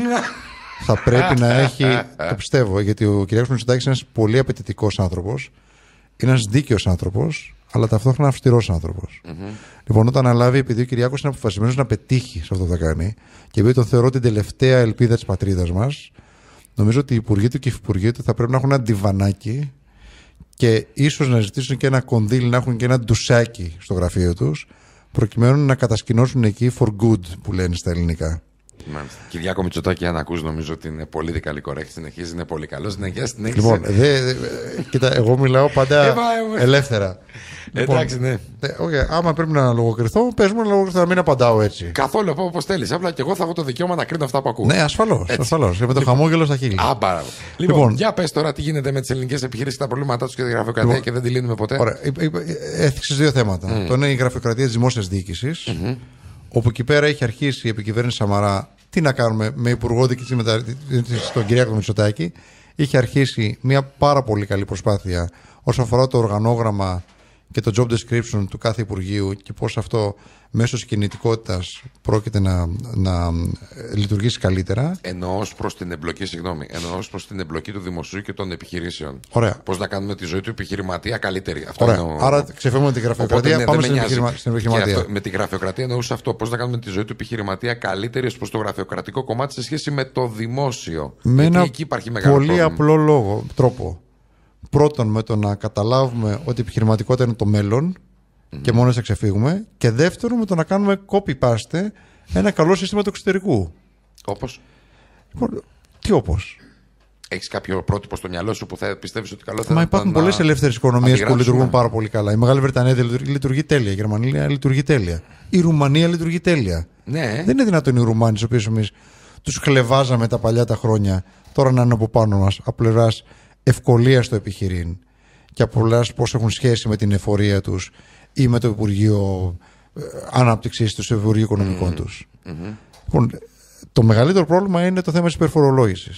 θα πρέπει να έχει. το πιστεύω, γιατί ο Κυριάκος Μητσοτάκης είναι ένας πολύ απαιτητικός άνθρωπος. Είναι ένας δίκαιος άνθρωπος, αλλά ταυτόχρονα αυστηρός mm-hmm. Λοιπόν, όταν αναλάβει, επειδή ο Κυριάκος είναι αποφασισμένος να πετύχει σε αυτό που θα κάνει και επειδή τον θεωρώ την τελευταία ελπίδα της πατρίδας μας, νομίζω ότι οι υπουργοί του και οι υπουργοί του θα πρέπει να έχουν ένα αντιβανάκι και ίσως να ζητήσουν και ένα κονδύλι, να έχουν και ένα ντουσάκι στο γραφείο τους, προκειμένου να κατασκηνώσουν εκεί for good, που λένε στα ελληνικά. Μάλιστα. Κυριάκο Μητσοτάκη, αν ακούς νομίζω ότι είναι πολύ δικαλή κορέχτη. Συνεχίζει, είναι πολύ καλός. Συνεχίζει, συνεχίζει. Λοιπόν, δε, δε, κοίτα, εγώ μιλάω πάντα ε, ε, ελεύθερα. Ε, λοιπόν, Εντάξει, ναι. Δε, okay, άμα πρέπει να λογοκριθώ, πες μου να λογοκριθώ, να μην απαντάω έτσι. Καθόλου από όπως θέλεις. Απλά και εγώ θα έχω το δικαίωμα να κρίνω αυτά που ακούω. Ναι, ασφαλώς. ασφαλώ. Με το λοιπόν. χαμόγελο στα χείλη. Α, πάρα. Λοιπόν, λοιπόν, για πες τώρα τι γίνεται με τις ελληνικές επιχειρήσεις, τα προβλήματά τους και τη γραφειοκρατία λοιπόν, και δεν τη λύνουμε ποτέ. Ωραία. Έθιξες δύο θέματα. Mm. Το είναι η γραφειοκρατία της δημόσιας mm-hmm. Όπου εκεί πέρα έχει αρχίσει η επικυβέρνηση Σαμαρά τι να κάνουμε με υπουργό δική τον κυρία Μητσοτάκη. Είχε αρχίσει μια πάρα πολύ καλή προσπάθεια όσον αφορά το οργανόγραμμα και το job description του κάθε Υπουργείου και πώς αυτό μέσω κινητικότητας πρόκειται να, να ε, λειτουργήσει καλύτερα. Εννοώ προς την εμπλοκή, συγγνώμη, εννοώ προς την εμπλοκή του δημοσίου και των επιχειρήσεων. Ωραία. Πώς να κάνουμε τη ζωή του επιχειρηματία καλύτερη. Αυτό Εννοώ... Άρα ξεφεύγουμε τη γραφειοκρατία, Οπότε, ναι, πάμε στην, επιχειρηματία. με τη γραφειοκρατία εννοούσα αυτό. πώς να κάνουμε τη ζωή του επιχειρηματία καλύτερη προς το γραφειοκρατικό κομμάτι σε σχέση με το δημόσιο. Με ένα εκεί υπάρχει μεγάλο πολύ απλό λόγο, τρόπο πρώτον με το να καταλάβουμε ότι η επιχειρηματικότητα είναι το μελλον και μόνο θα ξεφύγουμε και δεύτερον με το να κάνουμε copy-paste ένα καλό σύστημα του εξωτερικού. Όπως? Λοιπόν, τι όπως? Έχεις κάποιο πρότυπο στο μυαλό σου που θα πιστεύεις ότι καλό θα Μα υπάρχουν πολλές ελεύθερες οικονομίες που λειτουργούν πάρα πολύ καλά. Η Μεγάλη Βρετανία λειτουργεί τέλεια. Η Γερμανία λειτουργεί τέλεια. Η Ρουμανία λειτουργεί τέλεια. Ναι. Δεν είναι δυνατόν οι Ρουμάνοι, του οποίους εμείς τους χλεβάζαμε τα παλιά τα χρόνια, τώρα να είναι από πάνω μας, από πλευράς ευκολία στο επιχειρήν και πολλά πώς έχουν σχέση με την εφορία τους ή με το Υπουργείο ε, Ανάπτυξης του, το Υπουργείο Οικονομικών του. Λοιπόν, το μεγαλύτερο πρόβλημα είναι το θέμα της υπερφορολόγησης.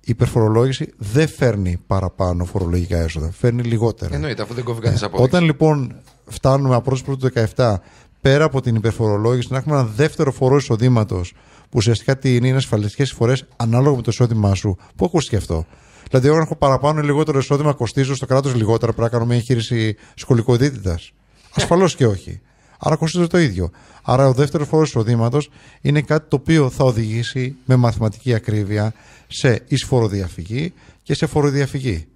Η υπερφορολόγηση δεν φέρνει παραπάνω φορολογικά έσοδα, φέρνει λιγότερα. Εννοείται, αφού δεν κόβει κανεί Όταν λοιπόν φτάνουμε από του 2017 πέρα από την υπερφορολόγηση, να έχουμε ένα δεύτερο φορό εισοδήματος που ουσιαστικά τι είναι, είναι ασφαλιστικές φορέ ανάλογα με το εισόδημά σου. Πού ακούστηκε αυτό. Δηλαδή, όταν έχω παραπάνω ή λιγότερο εισόδημα, κοστίζω στο κράτος λιγότερα. Πρέπει να κάνω μια εγχείρηση σχολικοδίτητα. Ε. Ασφαλώς και όχι. Άρα κοστίζω το ίδιο. Άρα ο δεύτερος φόρος εισοδήματος είναι κάτι το οποίο θα οδηγήσει με μαθηματική ακρίβεια σε εισφοροδιαφυγή και σε φοροδιαφυγή.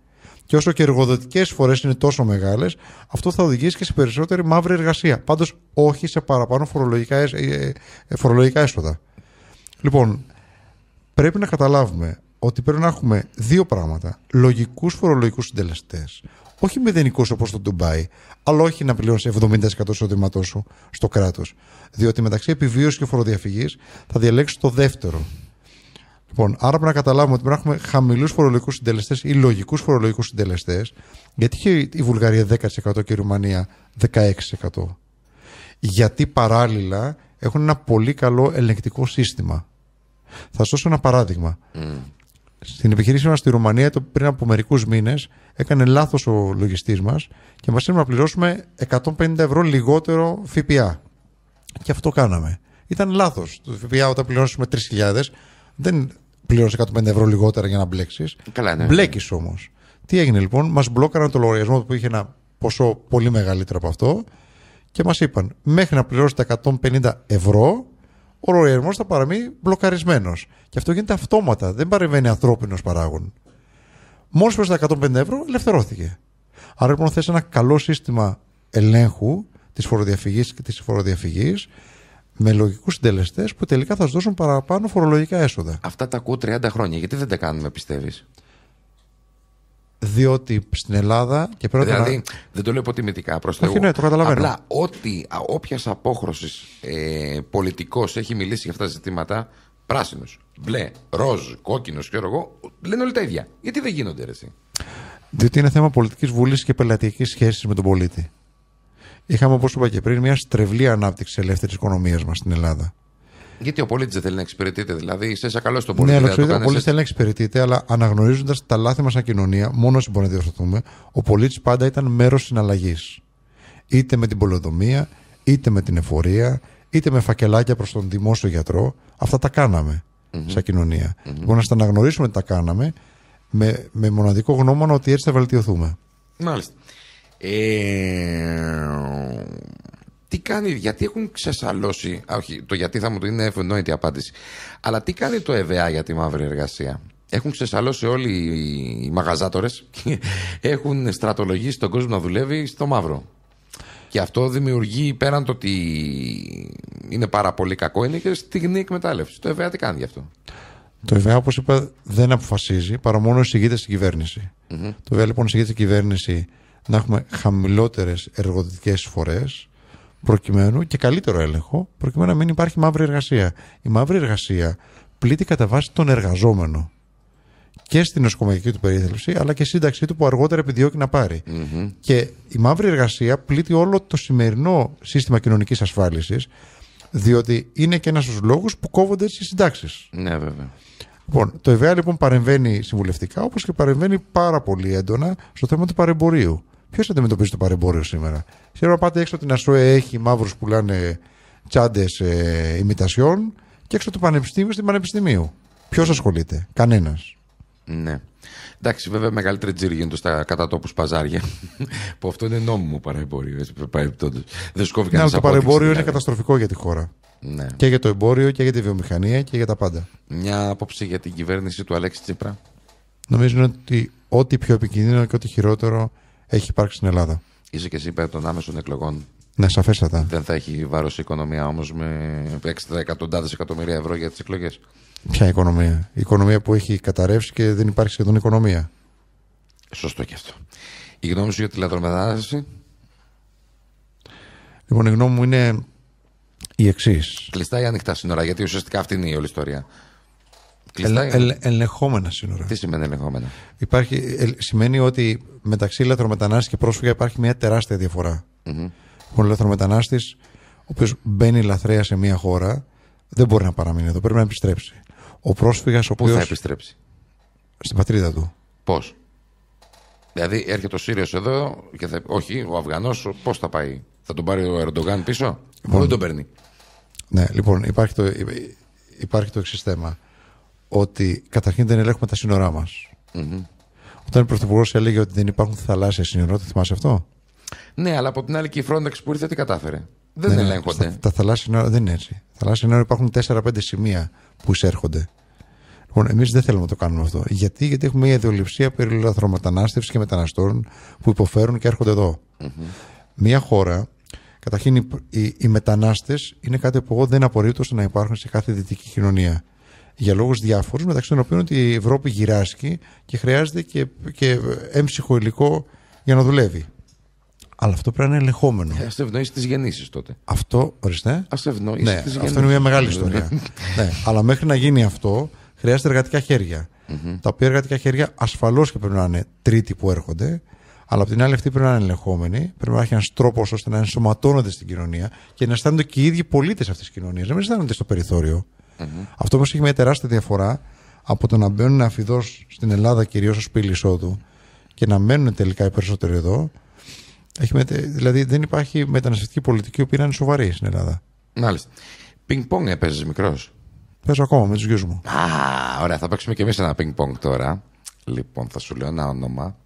Και όσο και εργοδοτικές φορές είναι τόσο μεγάλες, αυτό θα οδηγήσει και σε περισσότερη μαύρη εργασία. Πάντως, όχι σε παραπάνω φορολογικά, ε, ε, φορολογικά έσοδα. Λοιπόν, πρέπει να καταλάβουμε ότι πρέπει να έχουμε δύο πράγματα. Λογικούς φορολογικούς συντελεστές. Όχι μηδενικούς όπως το Ντουμπάι, αλλά όχι να πληρώνεις 70% εισοδήματό σου στο κράτος. Διότι μεταξύ επιβίωσης και φοροδιαφυγής θα διαλέξεις το δεύτερο. Λοιπόν, άρα πρέπει να καταλάβουμε ότι πρέπει να έχουμε χαμηλούς φορολογικούς συντελεστές ή λογικούς φορολογικούς συντελεστές. Γιατί είχε η Βουλγαρία 10% και η Ρουμανία 16%. Γιατί παράλληλα έχουν ένα πολύ καλό ελεγκτικό σύστημα. Θα σας δώσω ένα παράδειγμα στην επιχειρήση μας στη Ρουμανία το πριν από μερικούς μήνες έκανε λάθος ο λογιστής μας και μας ήρθε να πληρώσουμε 150 ευρώ λιγότερο ΦΠΑ. Και αυτό κάναμε. Ήταν λάθος. Το ΦΠΑ όταν πληρώσουμε 3.000 δεν πληρώσει 150 ευρώ λιγότερα για να μπλέξεις. Καλά, ναι. ναι. Μπλέκεις όμως. Τι έγινε λοιπόν, μας μπλόκαραν το λογαριασμό που είχε ένα ποσό πολύ μεγαλύτερο από αυτό και μας είπαν μέχρι να πληρώσετε 150 ευρώ ο λογαριασμό θα παραμείνει μπλοκαρισμένος. Και αυτό γίνεται αυτόματα. Δεν παρεμβαίνει ανθρώπινος παράγον. Μόλι προ τα 105 ευρώ, ελευθερώθηκε. Άρα λοιπόν θες ένα καλό σύστημα ελέγχου της φοροδιαφυγής και της φοροδιαφυγής με λογικούς συντελεστές που τελικά θα σου δώσουν παραπάνω φορολογικά έσοδα. Αυτά τα ακούω 30 χρόνια. Γιατί δεν τα κάνουμε, πιστεύεις διότι στην Ελλάδα και πρώτα. Δηλαδή, δεν το λέω υποτιμητικά προς Θεού. Ναι, το καταλαβαίνω. Απλά ό,τι, όποιας απόχρωσης ε, πολιτικός έχει μιλήσει για αυτά τα ζητήματα, πράσινος, μπλε, ροζ, κόκκινος, ξέρω εγώ, λένε όλοι τα ίδια. Γιατί δεν γίνονται, έτσι. Διότι είναι θέμα πολιτικής βούλη και πελατειακής σχέσης με τον πολίτη. Είχαμε, όπως είπα και πριν, μια στρεβλή ανάπτυξη ελεύθερης οικονομίας μας στην Ελλάδα. Γιατί ο πολίτης δεν θέλει να εξυπηρετείται, δηλαδή. Είσαι σαν καλό στον ναι, πολίτη. Ναι, ο πολίτη θέλει να εξυπηρετείται, αλλά αναγνωρίζοντας τα λάθη μας σαν κοινωνία, μόνο μπορούμε να διορθωθούμε. Ο πολίτης πάντα ήταν μέρος συναλλαγής. Είτε με την πολεοδομία, είτε με την εφορία, είτε με φακελάκια προς τον δημόσιο γιατρό. Αυτά τα κάναμε mm-hmm. σαν κοινωνία. να λοιπόν, στα αναγνωρίσουμε ότι τα κάναμε με, με μοναδικό γνώμονα ότι έτσι θα βελτιωθούμε. Μάλιστα. Ε τι κάνει, γιατί έχουν ξεσαλώσει. Όχι, το γιατί θα μου το είναι ευνόητη απάντηση. Αλλά τι κάνει το ΕΒΑ για τη μαύρη εργασία. Έχουν ξεσαλώσει όλοι οι μαγαζάτορες έχουν στρατολογήσει τον κόσμο να δουλεύει στο μαύρο. Και αυτό δημιουργεί πέραν το ότι είναι πάρα πολύ κακό, είναι και στιγμή εκμετάλλευσης. Το ΕΒΑ τι κάνει γι' αυτό. Το ΕΒΑ, όπως είπα, δεν αποφασίζει παρά μόνο εισηγείται στην κυβέρνηση. Mm-hmm. Το ΕΒΑ λοιπόν εισηγείται στην κυβέρνηση να έχουμε χαμηλότερες εργοδοτικέ φορές, προκειμένου και καλύτερο έλεγχο, προκειμένου να μην υπάρχει μαύρη εργασία. Η μαύρη εργασία πλήττει κατά βάση τον εργαζόμενο και στην νοσοκομιακή του περίθαλψη, αλλά και σύνταξή του που αργότερα επιδιώκει να παρει Και η μαύρη εργασία πλήττει όλο το σημερινό σύστημα κοινωνικής ασφάλισης, διότι είναι και ένας στους λόγους που κόβονται στις συντάξεις. Ναι, βέβαια. Λοιπόν, το ΕΒΑ λοιπόν παρεμβαίνει συμβουλευτικά, όπως και παρεμβαίνει πάρα πολύ έντονα στο θέμα του παρεμπορίου. Ποιος αντιμετωπίζει το παρεμπόριο σήμερα. Σήμερα πάτε έξω την ΑΣΟΕ έχει μαύρους που πουλάνε τσάντες ε, ημιτασιών και έξω του Πανεπιστήμιου στην Πανεπιστημίου. Ποιος ασχολείται, Κανένας. Ναι. Εντάξει, βέβαια μεγαλύτερη τζίρι γίνονται στα κατατόπους παζάρια. που αυτό είναι νόμιμο παρεμπόριο. Δεν σκόβει κανένα. Ναι, το παρεμπόριο είναι καταστροφικό για τη χώρα. Ναι. Και για το εμπόριο και για τη βιομηχανία και για τα πάντα. Μια άποψη για την κυβέρνηση του Αλέξη Τσίπρα. Νομίζω ότι ό,τι πιο επικίνδυνο και ό,τι χειρότερο έχει υπάρξει στην Ελλάδα. Είσαι και εσύ υπέρ των άμεσων εκλογών. Ναι, σαφέστατα. Δεν θα έχει βάρο η οικονομία όμως με έξτρα εκατοντάδες εκατομμύρια ευρώ για τις εκλογές. Ποια οικονομία. Η οικονομία που έχει καταρρεύσει και δεν υπάρχει σχεδόν οικονομία. Σωστό και αυτό. Η γνώμη σου για τη λαθρομετανάστευση. Λοιπόν, η γνώμη μου είναι η εξής. Κλειστά ή ανοιχτά σύνορα, γιατί ουσιαστικά αυτή είναι η όλη ιστορία. Ελε, ελεγχόμενα σύνορα. Τι σημαίνει ελεγχόμενα. Υπάρχει, ε, σημαίνει ότι μεταξύ λαθρομετανάστη και πρόσφυγα υπάρχει μια τεράστια διαφορά. Mm-hmm. Ο λαθρομετανάστη, ο οποίος μπαίνει λαθρέα σε μια χώρα, δεν μπορεί να παραμείνει εδώ, πρέπει να επιστρέψει. Ο πρόσφυγας. Πού οποίος... θα επιστρέψει, Στην πατρίδα του. Πώς. Δηλαδή έρχεται ο Σύριος εδώ και θα. Όχι, ο Αφγανός, πώς θα πάει. Θα τον πάρει ο Ερντογάν πίσω. Λοιπόν, δεν τον παίρνει. Ναι, λοιπόν, υπάρχει το, υπάρχει το εξής θέμα ότι καταρχήν δεν ελέγχουμε τα σύνορά μας. Mm-hmm. Όταν ο Πρωθυπουργός έλεγε ότι δεν υπάρχουν θαλάσσια σύνορα, το θυμάσαι αυτό. Ναι, αλλά από την άλλη και η Frontex που ήρθε τι κατάφερε. Δεν ναι, ναι, ελέγχονται. τα θαλάσσια σύνορα δεν είναι έτσι. Τα θαλάσσια σύνορα υπάρχουν 4-5 σημεία που εισέρχονται. Λοιπόν, εμείς δεν θέλουμε να το κάνουμε αυτό. Γιατί, Γιατί έχουμε μια ιδεολειψία περί λαθρομετανάστευσης και μεταναστών που υποφέρουν και έρχονται εδώ. Μια χώρα, καταρχήν οι, οι, οι μετανάστες είναι κάτι που εγώ δεν απορρίπτω να υπάρχουν σε κάθε δυτική κοινωνία για λόγους διάφορους, μεταξύ των οποίων ότι η Ευρώπη γυράσκει και χρειάζεται και, και έμψυχο υλικό για να δουλεύει. Αλλά αυτό πρέπει να είναι ελεγχόμενο. Ε, Ας ευνοήσει τις γεννήσεις τότε. Αυτό, ορίστε. Ας ευνοήσει ναι, τις Αυτό είναι μια μεγάλη ιστορία. ναι, αλλά μέχρι να γίνει αυτό, χρειάζεται εργατικά χέρια. Mm-hmm. Τα οποία εργατικά χέρια ασφαλώς και πρέπει να είναι τρίτοι που έρχονται, αλλά απ' την άλλη αυτοί πρέπει να είναι ελεγχόμενοι, πρέπει να έχει ένας τρόπος ώστε να ενσωματώνονται στην κοινωνία και να αισθάνονται και οι ίδιοι πολίτες αυτής της κοινωνίας. Να μην αισθάνονται στο περιθώριο. Αυτό όμως έχει μια τεράστια διαφορά από το να μπαίνουν αφιδός στην Ελλάδα, κυρίως ως πύλη εισόδου, και να μένουν τελικά οι περισσότεροι εδώ. Έχει Δηλαδή δεν υπάρχει μεταναστευτική πολιτική που είναι σοβαρή στην Ελλάδα. Μάλιστα. Πινκ-πονγκ έπαιζες μικρός. Παίζω ακόμα με τους γιους μου. Α, ωραία, θα παίξουμε κι εμείς ένα πινκ-πονγκ τώρα. Λοιπόν, θα σου λέω ένα όνομα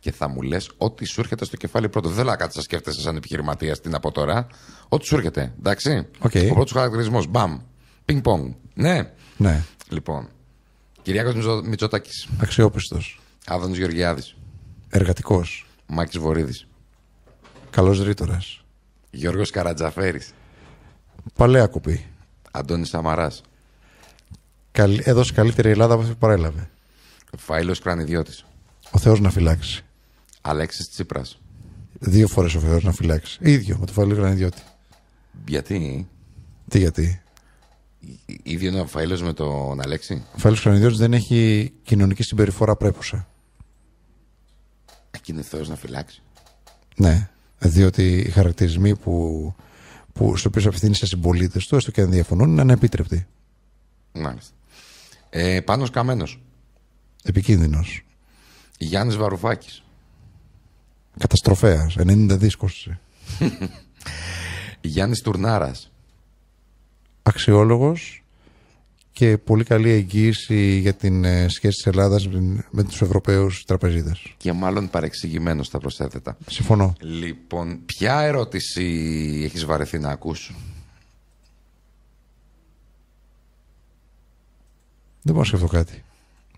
και θα μου λες ό,τι σου έρχεται στο κεφάλι πρώτο. Δεν κάτι να σκέφτεσαι σαν επιχειρηματίας να από τώρα. Ό,τι σου έρχεται. Εντάξει. Okay. Ο πρώτος χαρακτηρισμός. Μπαμ. Πινκ πονγκ. Ναι. ναι. Λοιπόν. Κυριάκος Μητσοτάκης. Αξιόπιστος. Άδωνο Γεωργιάδης. Εργατικός. Μάκης Βορύδης. Καλός Ρήτορας. Γιώργος Καρατζαφέρης. Παλαιά κοπή. Αντώνης Σαμαράς. Έδωσε καλύτερη Ελλάδα από αυτή παρέλαβε. Φάιλο Κρανιδιώτης. Ο Θεός να φυλάξει. Αλέξης Τσίπρας. Δύο φορές ο Θεός να φυλάξει. ίδιο με το Φάιλο Κρανιδιώτη. Γιατί. Τι γιατί ίδιο είναι ο Φαΐλος με τον Αλέξη. Ο Φαΐλος Κρανιδιώτης δεν έχει κοινωνική συμπεριφορά πρέπουσα. Εκείνη να φυλάξει. Ναι, διότι οι χαρακτηρισμοί που, που στο οποίο απευθύνεις σε συμπολίτες του, έστω και αν διαφωνούν, είναι ανεπίτρεπτοι. Μάλιστα. Ε, Πάνος Καμένος. Επικίνδυνος. Γιάννης Βαρουφάκης. Καταστροφέας. 90 δίσκος. Γιάννης Τουρνάρας αξιόλογος και πολύ καλή εγγύηση για την ε, σχέση της Ελλάδας με τους Ευρωπαίους τραπεζίτες. Και μάλλον παρεξηγημένος τα προσθέτετα. Συμφωνώ. Λοιπόν, ποια ερώτηση έχεις βαρεθεί να ακούς? Δεν μπορώ να σκεφτώ κάτι.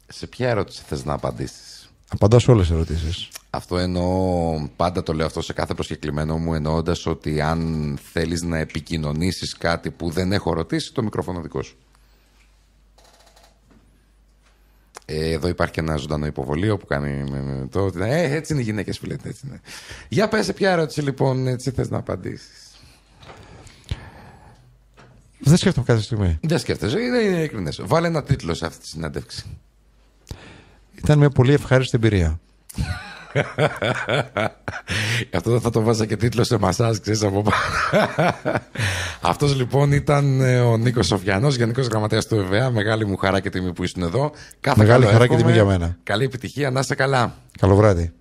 Σε ποια ερώτηση θες να απαντήσεις? Απαντά σε όλες τις ερωτήσεις. Αυτό εννοώ, πάντα το λέω αυτό σε κάθε προσκεκλημένο μου, εννοώντας ότι αν θέλεις να επικοινωνήσεις κάτι που δεν έχω ρωτήσει, το μικρόφωνο δικό σου. Ε, εδώ υπάρχει και ένα ζωντανό υποβολείο που κάνει. Το, ε, έτσι είναι οι γυναίκες, φίλε. Έτσι είναι. Για πες, ποια ερώτηση λοιπόν έτσι θες να απαντήσεις. Δεν σκέφτομαι κάθε στιγμή. Δεν σκέφτεσαι, είναι ειλικρινές. Βάλε ένα τίτλο σε αυτή τη συνέντευξη. Ήταν μια πολύ ευχάριστη εμπειρία. Αυτό θα το βάζα και τίτλο σε μασάζ, ξέρεις από πάνω. Αυτός λοιπόν ήταν ε, ο Νίκος Σοφιανός, Γενικός Γραμματέας του ΕΒΑ Μεγάλη μου χαρά και τιμή που ήσουν εδώ. Κάθε Μεγάλη χαρά και τιμή για μένα. Καλή επιτυχία, να είστε καλά. Καλό βράδυ.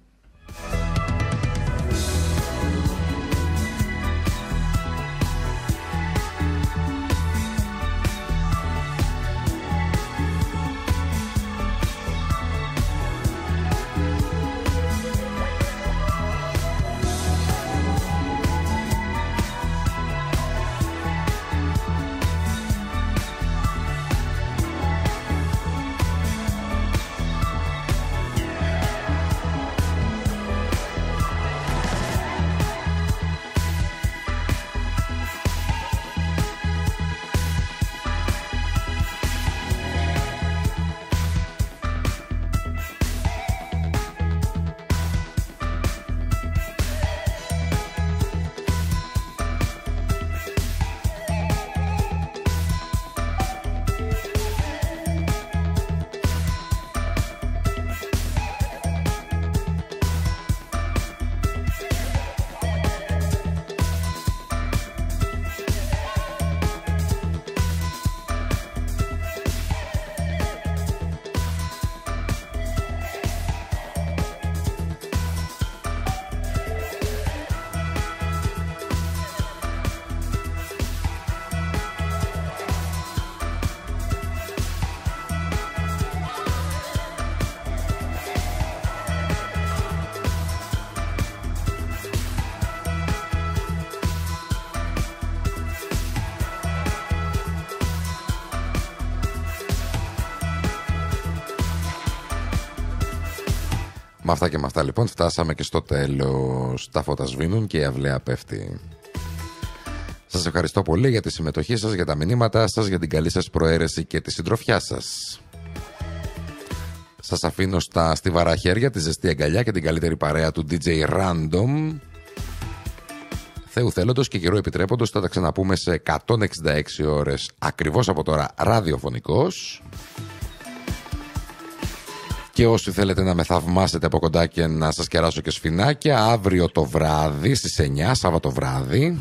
Με αυτά και με αυτά λοιπόν φτάσαμε και στο τέλος. Τα φώτα σβήνουν και η αυλαία πέφτει. Σας ευχαριστώ πολύ για τη συμμετοχή σας, για τα μηνύματά σας, για την καλή σας προαίρεση και τη συντροφιά σας. Σας αφήνω στα στιβαρά χέρια, τη ζεστή αγκαλιά και την καλύτερη παρέα του DJ Random. Θεού θέλοντος και καιρό επιτρέποντος θα τα ξαναπούμε σε 166 ώρες ακριβώς από τώρα ραδιοφωνικός. Και όσοι θέλετε να με θαυμάσετε από κοντά και να σας κεράσω και σφινάκια, αύριο το βράδυ στις 9, Σάββατο βράδυ,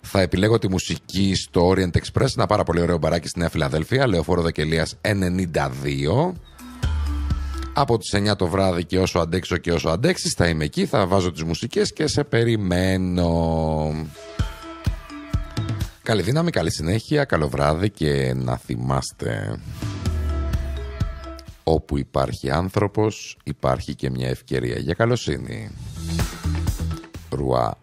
θα επιλέγω τη μουσική στο Orient Express, ένα πάρα πολύ ωραίο μπαράκι στη Νέα Φιλαδέλφια, Λεωφόρο Δεκελίας 92. Από τις 9 το βράδυ και όσο αντέξω και όσο αντέξεις θα είμαι εκεί, θα βάζω τις μουσικές και σε περιμένω. Καλή δύναμη, καλή συνέχεια, καλό βράδυ και να θυμάστε. Όπου υπάρχει άνθρωπος, υπάρχει και μια ευκαιρία για καλοσύνη. Ρουά